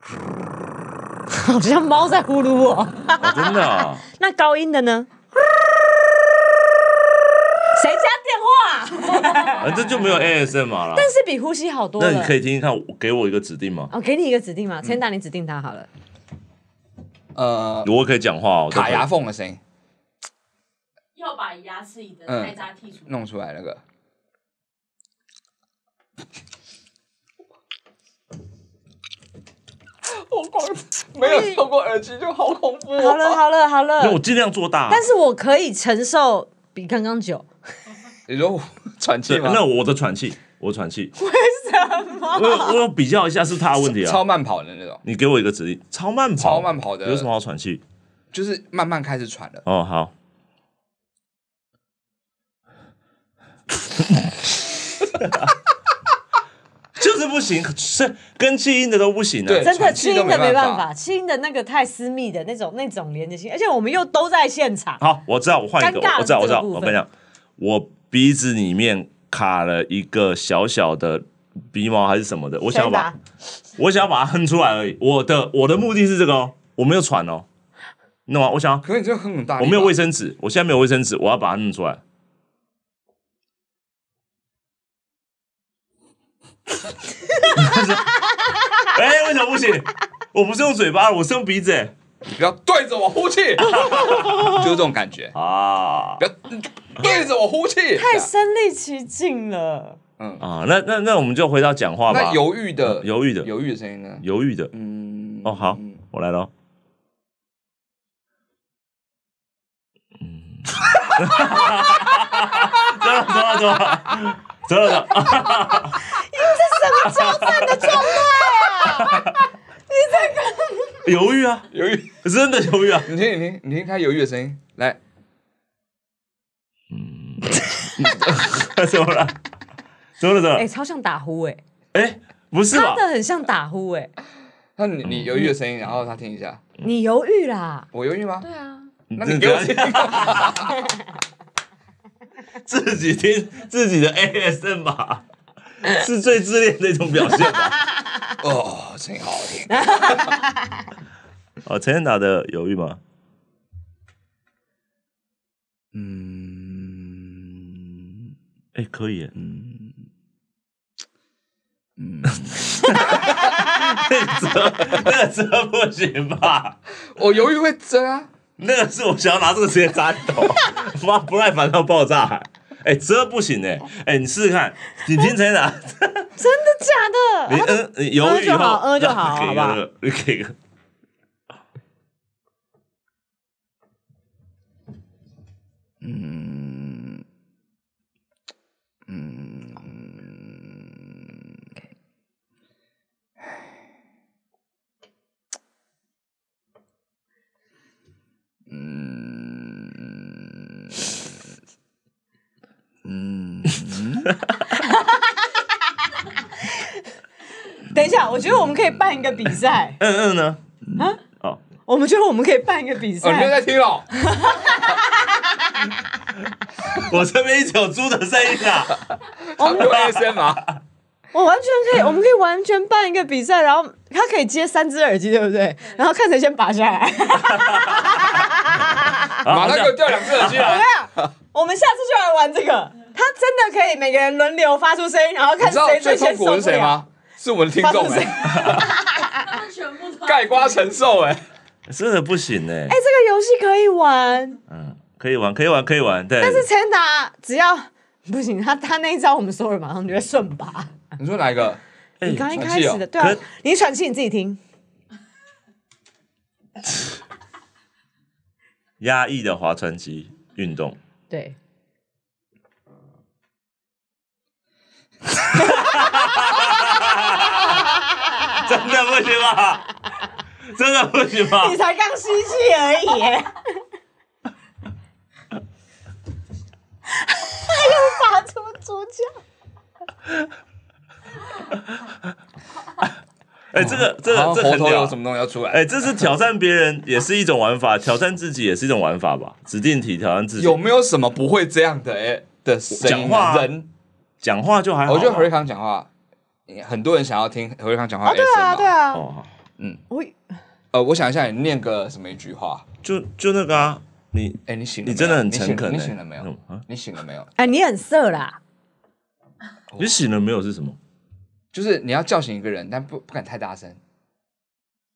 [laughs] 好像猫在呼噜我。[laughs] 真的。那高音的呢？反正就没有 ASM r 了，但是比呼吸好多。那你可以听听看，给我一个指定吗？哦，给你一个指定嘛，千达，你指定他好了。呃，我可以讲话哦，卡牙缝的声音，要把牙齿里的菜渣剔除，弄出来那个。我光没有透过耳机就好恐怖。好了，好了，好了，那我尽量做大，但是我可以承受比刚刚久。你说 [laughs] 喘气吗？那我的喘气，我喘气。为什么？我我比较一下是他问题啊。超慢跑的那种。你给我一个指令，超慢跑。超慢跑的。有什么好喘气？就是慢慢开始喘了。哦，好。[laughs] 就是不行，是跟音的都不行啊。真的音的没办法，音的那个太私密的那种那种连接性，而且我们又都在现场。好，我知道，我换一个，我知道，我知道，我跟你讲，我。鼻子里面卡了一个小小的鼻毛还是什么的，我想把，我想要把它哼出来而已。我的我的目的是这个哦，我没有喘哦，那我我想，可你这哼很大，我没有卫生纸，我现在没有卫生纸，我要把它弄出来。哈 [laughs] 哈哎，为什么不行？我不是用嘴巴，我是用鼻子。不要对着我呼气，就是这种感觉啊！不要对着我呼气，[laughs] 太身临其境了。嗯啊，那那那我们就回到讲话吧。犹豫的，犹豫的，犹豫的声音呢？犹豫的，嗯哦好，我来了。[laughs] 嗯，哈哈哈哈哈！走了走了走了走了，你是什么交战的状态啊？[laughs] 你这个。犹豫啊，犹豫，真的犹豫啊！你听，你听，你听他犹豫的声音，来，嗯，[laughs] 怎么了？怎么了？怎么了？哎，超像打呼哎！哎，不是真的很像打呼哎！那你你犹豫的声音，然后他听一下，你犹豫啦？我犹豫吗？对啊，那你给我听，[laughs] 自己听自己的 ASM 吧。[laughs] 是最自恋一种表现吧？[laughs] 哦，真好听。[laughs] 哦，陈建达的犹豫吗？嗯，哎，可以，嗯，嗯。那个那个不行吧？我犹豫会争啊。那个是我想要拿这个直接你头，妈不耐烦到爆炸。哎，这不行哎！哎，你试试看，你听谁的？真的假的？你嗯，犹豫好，嗯就好，好吧？你 [laughs] 给个，嗯。[laughs] 等一下，我觉得我们可以办一个比赛。嗯嗯呢？啊？哦，我们觉得我们可以办一个比赛。我正在听哦。[laughs] 我这边一直有猪的声音啊！我完全什么？我完全可以，我们可以完全办一个比赛，然后他可以接三只耳机，对不对？然后看谁先拔下来。马上给我掉两只耳机啊！[laughs] 我们下次就来玩这个。真的可以，每个人轮流发出声音，然后看谁最痛苦是谁吗？是我们的听众哎、他全部盖瓜承受哎，真的不行哎。哎，这个游戏可以玩。嗯，可以玩，可以玩，可以玩。对。但是陈达只要不行，他他那一招我们有人马上就会顺吧。你说哪一个？你刚一开始的对啊，你喘气你自己听。[laughs] 压抑的划船机运动。对。哈哈哈哈哈哈哈哈哈哈哈哈！真的不行啊！真的不行啊！你才刚吸气而已，又发出猪叫。[laughs] 哎，这个这个这舌头有什么东西要出来？哎，这是挑战别人也是一种玩法，挑战自己也是一种玩法吧？指定体挑战自己，有没有什么不会这样的？哎的讲话人。讲话就还好，我觉得何瑞康讲话，很多人想要听何瑞康讲话。啊，对啊，对啊。嗯，我，呃，我想一下，你念个什么一句话？就就那个啊，你，哎，你醒，你真的很诚恳。你醒了没有？你醒了没有？哎，你很色啦。[laughs] 你醒了没有？是什么？就是你要叫醒一个人，但不不敢太大声。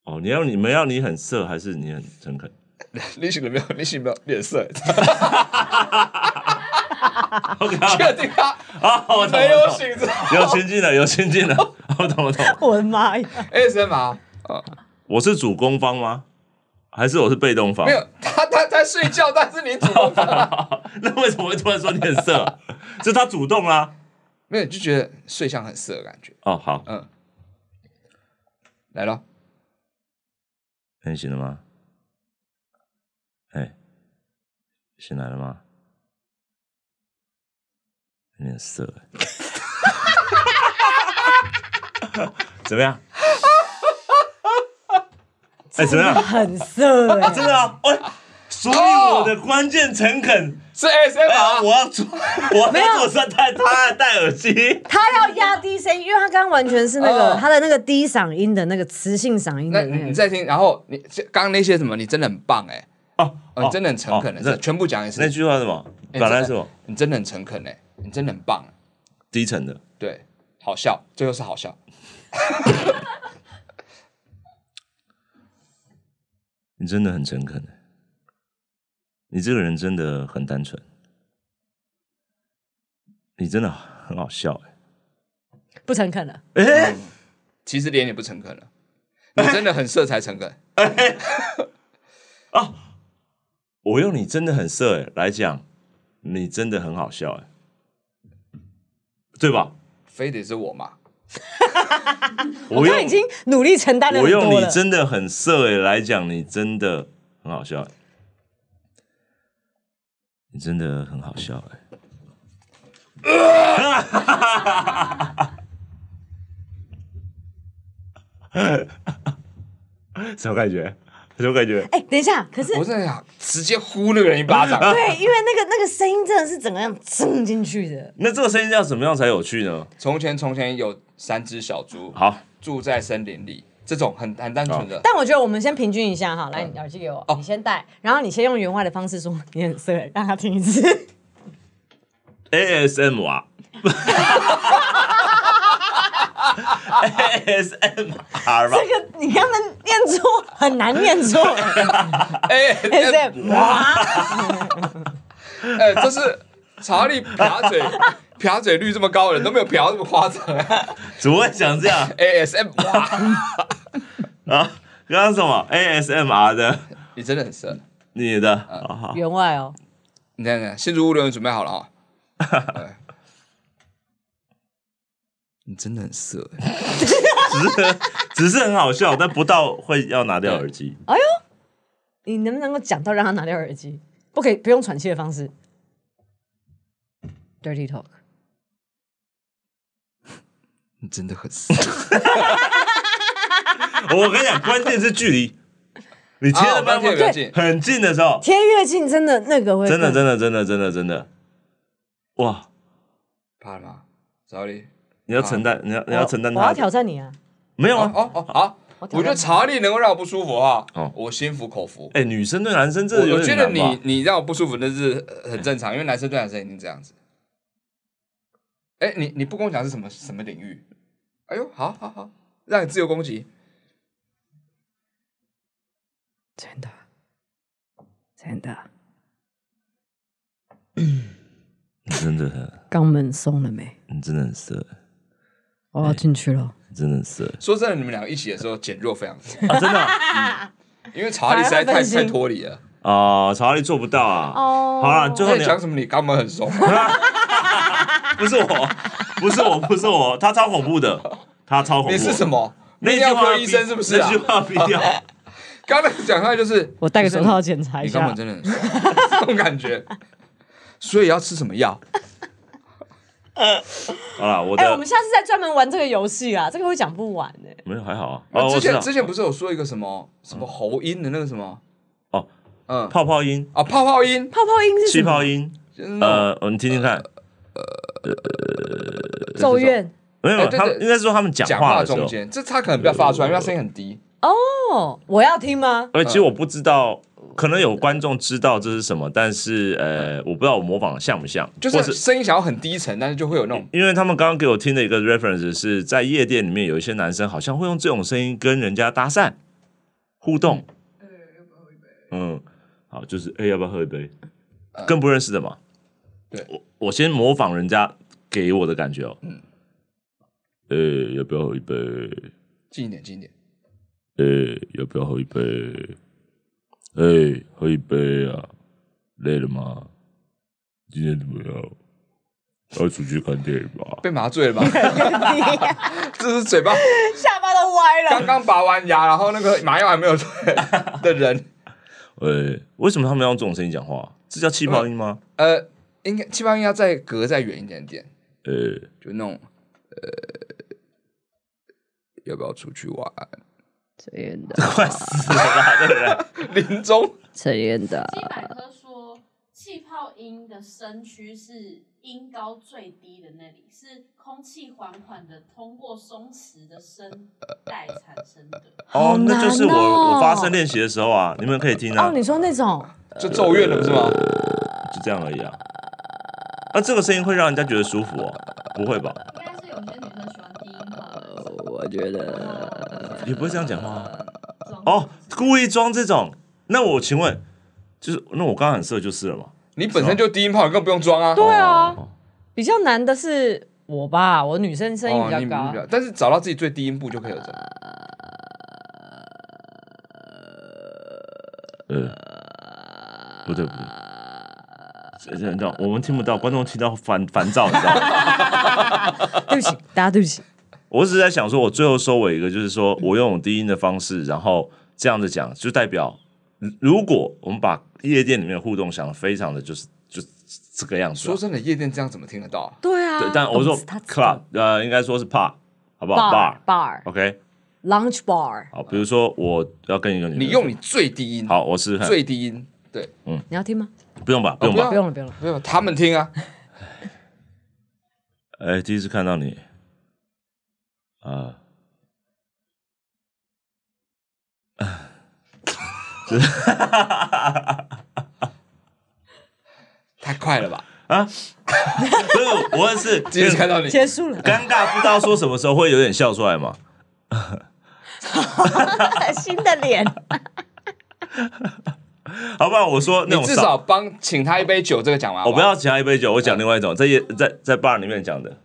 哦，你要你们要你很色，还是你很诚恳？[laughs] 你醒了没有？你醒了没有？很色。[laughs] 确定他啊？没有醒着，有前进的，有前进了，[laughs] 我懂，我懂。我的妈呀！SMR，我是主攻方吗？还是我是被动方？没有，他他他睡觉，但是你主动方。[laughs] 那为什么会突然说你很色？是他主动啦？没有，就觉得睡相很色，的感觉。哦，好，嗯，来了，很醒了吗？哎，醒来了吗？很色，[laughs] 怎么样？哎，怎么样？很色哎，真的啊！喂，所以我的关键诚恳是 A C 房，我要做。我那组实在太要戴耳机，他要压低声音，因为他刚刚完全是那个他的那个低嗓音的那个磁性嗓音。那你再听？然后你刚刚那些什么，你真的很棒哎！哦哦，真的很诚恳的，是全部讲一次。那句话什么？表达什么？你真的很诚恳哎。你真的很棒，低沉的对，好笑，最后是好笑。[laughs] 你真的很诚恳，你这个人真的很单纯，你真的很好笑不诚恳了，其实脸也不诚恳了。你真的很色才诚恳。啊，我用你真的很色来讲，你真的很好笑哎。对吧？非得是我嘛？我用已经努力承担了。我用你真的很色诶来讲你真的很好笑，你真的很好笑哎，哈哈哈哈哈哈，哈哈，什么感觉？什么感觉？哎，等一下！可是我在想，直接呼那个人一巴掌。[laughs] 对，因为那个那个声音真的是怎么样蹭进去的？那这个声音要怎么样才有趣呢？从前，从前有三只小猪，好住在森林里。这种很很单纯的。但我觉得我们先平均一下哈，来，耳机给我，你先戴，然后你先用原话的方式说，你很色，让他听一次。ASM [laughs] 哇！[laughs] A S M R，吧。这个你刚才念错，很难念错。[laughs] [laughs] A S M R，[laughs] 哎，这是查理撇嘴，撇嘴率这么高，的人都没有瓢这么夸张。啊，怎么会想这样？A S M R，啊，刚刚什么？A S M R 的，你真的很深，你的员外哦。你看看，新竹物流人准备好了啊。你真的很色，[laughs] 只是只是很好笑，但不到会要拿掉耳机。哎呦，你能不能够讲到让他拿掉耳机？不可以，不用喘气的方式。Dirty talk，[laughs] 你真的很色。[laughs] 我跟你讲，关键是距离。你贴的蛮近，很近的时候，贴越近真的那个会真的真的真的真的真的，哇，怕了吗？找你。你要承担，你要你要承担。我要挑战你啊！没有啊，哦哦好，我觉得查理能够让我不舒服啊，哦，我心服口服。哎，女生对男生这我觉得你你让我不舒服那是很正常，因为男生对男生已经这样子。哎，你你不跟我讲是什么什么领域？哎呦，好好好，让你自由攻击。真的，真的，你真的很……肛门松了没？你真的很色。我要进去了，真的是。说真的，你们两个一起的时候减弱非常多，啊，真的。因为查理实在太太脱离了啊，查理做不到啊。好了，最后讲什么？你肛门很松。[laughs] 不是我，不是我，不是我，他超恐怖的，他超恐怖。你是什么？那句话医生是不是？那句话比较，[laughs] 刚刚讲出来就是 [laughs] 我戴个手套检查一下，肛门真的很这种感觉。所以要吃什么药？[laughs] 好了，我哎，我们下次再专门玩这个游戏啊，这个会讲不完哎。没有，还好啊。之前之前不是有说一个什么什么喉音的那个什么哦，嗯，泡泡音啊，泡泡音，泡泡音是气泡音。呃，我们听听看。呃，咒怨没有他应该说他们讲话中间，这他可能不要发出来，因为他声音很低。哦，我要听吗？呃，其实我不知道，可能有观众知道这是什么，但是呃，我不知道我模仿像不像，就是声音想要很低沉，但是就会有那种。因为他们刚刚给我听的一个 reference 是在夜店里面有一些男生好像会用这种声音跟人家搭讪互动。嗯，好，就是哎，要不要喝一杯？更不认识的嘛。对，我我先模仿人家给我的感觉哦。嗯，呃，要不要喝一杯？近一点，近一点。哎，要不要喝一杯？哎，喝一杯啊！累了吗？今天怎么样？要出去看电影吧？被麻醉了吧？[laughs] [laughs] 这是嘴巴、下巴都歪了。刚刚拔完牙，然后那个麻药还没有退的人。[laughs] 呃，为什么他们要用这种声音讲话？这叫气泡音吗？呃，应该气泡音要再隔再远一点点。呃，就那种呃，要不要出去玩？陈燕的，[laughs] 快死了！哈哈哈临终，[laughs] [laughs] 陈燕达。百科说，气泡音的声区是音高最低的那里，是空气缓缓的通过松弛的声带产生的。哦，那就是我我发声练习的时候啊，你们可以听啊。你说那种，就咒怨了，是吗？就这样而已啊。那这个声音会让人家觉得舒服？哦？不会吧？应该是有些女生喜欢低音吧。我觉得。也不会这样讲话哦，故意装这种？那我请问，就是那我刚很色就是了嘛？你本身就低音炮，更不用装啊。对啊，比较难的是我吧，我女生声音比较高，但是找到自己最低音部就可以了。呃，呃，不对不对，这很闹，我们听不到，观众听到烦烦躁，你知道吗？[laughs] 对不起，大家对不起。我只是在想说，我最后收尾一个，就是说我用低音的方式，然后这样子讲，就代表如果我们把夜店里面的互动想的非常的就是就这个样子。说真的，夜店这样怎么听得到？对啊。但我说 club，呃，应该说是 p a r 好不好？bar bar OK lunch bar。好，比如说我要跟一个女，你用你最低音。好，我是最低音。对，嗯，你要听吗？不用吧，不用吧，不用了，不用了，不用。他们听啊。哎，第一次看到你。啊！啊，[laughs] 太快了吧！啊！不是我也是，[laughs] 今天看到你结束了，尴尬，不知道说什么时候会有点笑出来吗？[laughs] 新的脸，好不好？我说那种，至少帮请他一杯酒，这个讲完。我不要请他一杯酒，我讲另外一种，在在在 bar 里面讲的。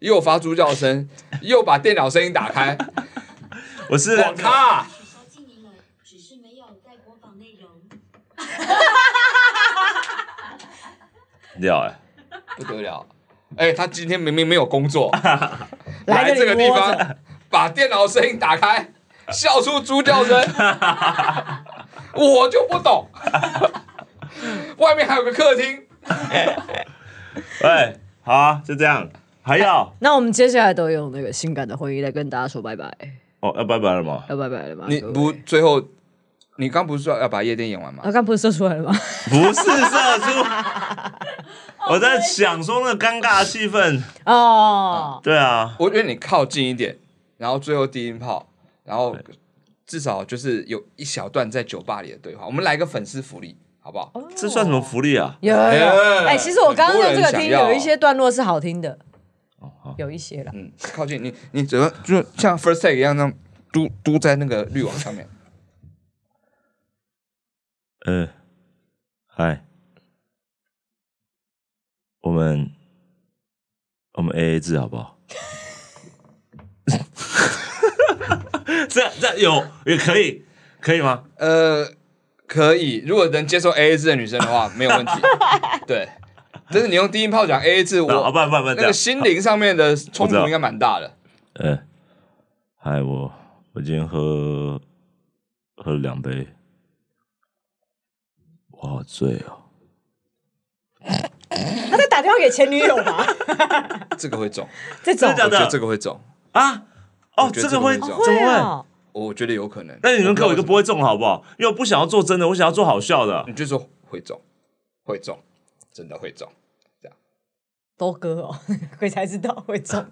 又发猪叫声，又把电脑声音打开，[laughs] 我是我靠！哈哈哈！哈哈哈！哈哈哈！了 [laughs] 哎，不得了！哎，他今天明明没有工作，[laughs] 来这个地方，把电脑声音打开，笑出猪叫声，我就不懂，外面还有个客厅。哎，好，就这样。还要？[laughs] 那我们接下来都用那个性感的婚姻来跟大家说拜拜哦，要拜拜了吗？要拜拜了吗？你不最后，你刚不是说要把夜店演完吗？我刚不是射出来了吗？[laughs] 不是射出，[laughs] 我在想说那尴尬的气氛哦，对啊，我觉得你靠近一点，然后最后低音炮，然后至少就是有一小段在酒吧里的对话，我们来个粉丝福利好不好？这算什么福利啊？有哎，其实我刚刚用这个听，有一些段落是好听的。有一些了，嗯，靠近你，你怎么就像 first take 一样，那嘟嘟在那个滤网上面。呃，嗨，我们我们 A A 制好不好？[laughs] 这这有也可以，可以吗？呃，可以，如果能接受 A A 制的女生的话，没有问题。[laughs] 对。[laughs] 就是你用低音炮讲 “aa” 字，我 [laughs] 不不不，那个心灵上面的冲突应该蛮大的。呃，嗨，我我今天喝喝了两杯，我好醉哦。[laughs] 他在打电话给前女友吗？这个会中，这个我觉得这个会中啊！哦，这个会怎么会？我觉得有可能。那你们给我个不会中好不好？因为我不想要做真的，我想要做好笑的。你就说会中，会中。真的会中，这样多哥哦，[laughs] 鬼才知道会中，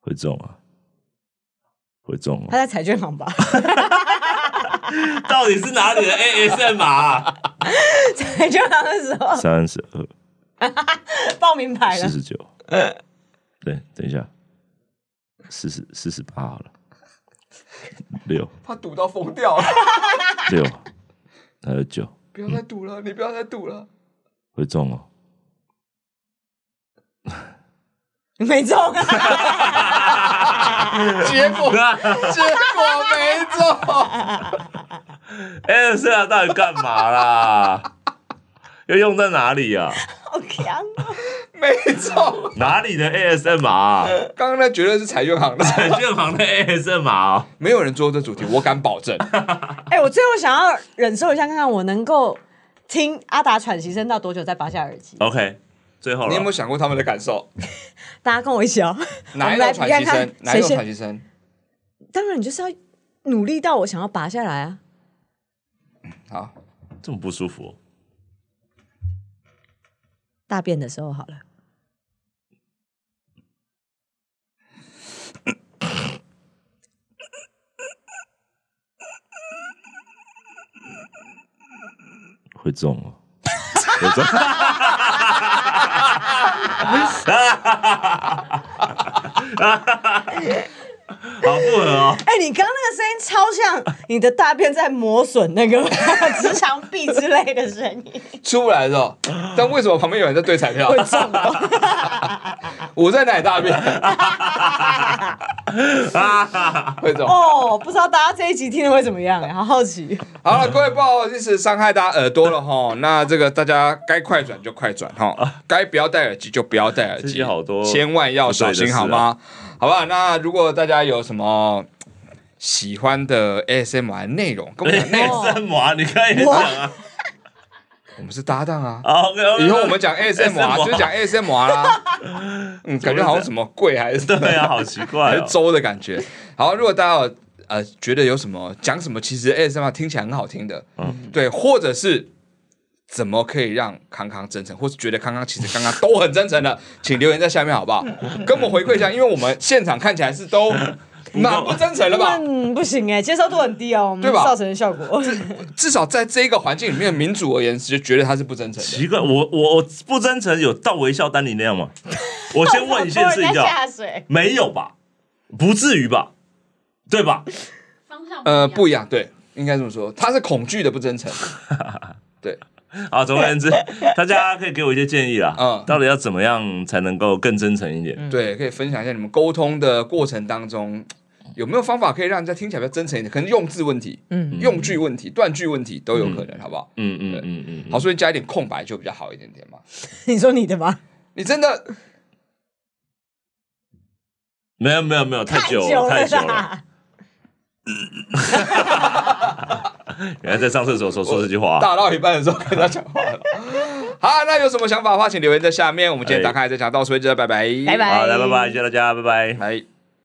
会中啊，会中啊！他在彩券行吧？[laughs] 到底是哪里的 a s m 啊？[laughs] 彩券行的时候，三十二，报名牌了四十九。对，等一下，四十四十八好了，六，怕赌到疯掉，了。六有九，不要再赌了，你不要再赌了。会中哦，[laughs] 没中，[laughs] 结果 [laughs] 结果没中，ASMR 到底干嘛啦？又用在哪里呀？好强，没中，哪里的 ASMR？刚刚那绝对是彩券行的，彩券行的 ASMR，没有人做这主题，我敢保证。哎，我最后想要忍受一下，看看我能够。听阿达喘息声到多久再拔下耳机？OK，最后你有没有想过他们的感受？[laughs] 大家跟我一起哦。[laughs] 哪一种喘息声？哪一喘息声？当然，你就是要努力到我想要拔下来啊！好，这么不舒服。大便的时候好了。[laughs] 会中哦！中。[laughs] 好复合哦！哎，你刚刚那个声音超像你的大便在磨损那个直肠壁之类的声音出来的时候，但为什么旁边有人在对彩票？会中！[laughs] 我在奶大便。[laughs] 会走哦，不知道大家这一集听的会怎么样哎，好好奇。好了，各位不好意思，伤害大家耳朵了哈。那这个大家该快转就快转哈，该不要戴耳机就不要戴耳机，好多千万要小心好吗？好吧，那如果大家有什么喜欢的 ASMR 内容，跟我讲 [laughs] ASMR，你可以讲啊。我们是搭档啊！以后我们讲 ASMR 就讲 ASMR 啦。[laughs] 嗯，感觉好像什么贵还是对啊，好奇怪，还是粥的感觉。好，如果大家呃觉得有什么讲什么，其实 ASMR 听起来很好听的，嗯，对，或者是怎么可以让康康真诚，或是觉得康康其实刚刚都很真诚的，请留言在下面好不好？跟我们回馈一下，因为我们现场看起来是都。那不真诚了吧？不行哎，接受度很低哦，对吧？造成的效果。至少在这一个环境里面，民主而言，就觉得他是不真诚。奇怪，我我不真诚有到微笑丹尼那样吗？我先问一件事情，[laughs] 没有吧？不至于吧？对吧？呃不一样，对，应该这么说？他是恐惧的不真诚。[laughs] 对，啊，总而言之，[laughs] 大家可以给我一些建议啦。嗯，到底要怎么样才能够更真诚一点？对，可以分享一下你们沟通的过程当中。有没有方法可以让人家听起来比较真诚一点？可能用字问题、嗯，用句问题、断句问题都有可能，好不好？嗯嗯嗯嗯，好，所以加一点空白就比较好一点点嘛。你说你的吗？你真的没有没有没有，太久太久了。原来在上厕所说说这句话，大到一半的时候跟他讲话了。好，那有什么想法的话，请留言在下面。我们今天打开再在讲到，所以就拜拜拜拜，好，拜拜，谢谢大家，拜拜拜。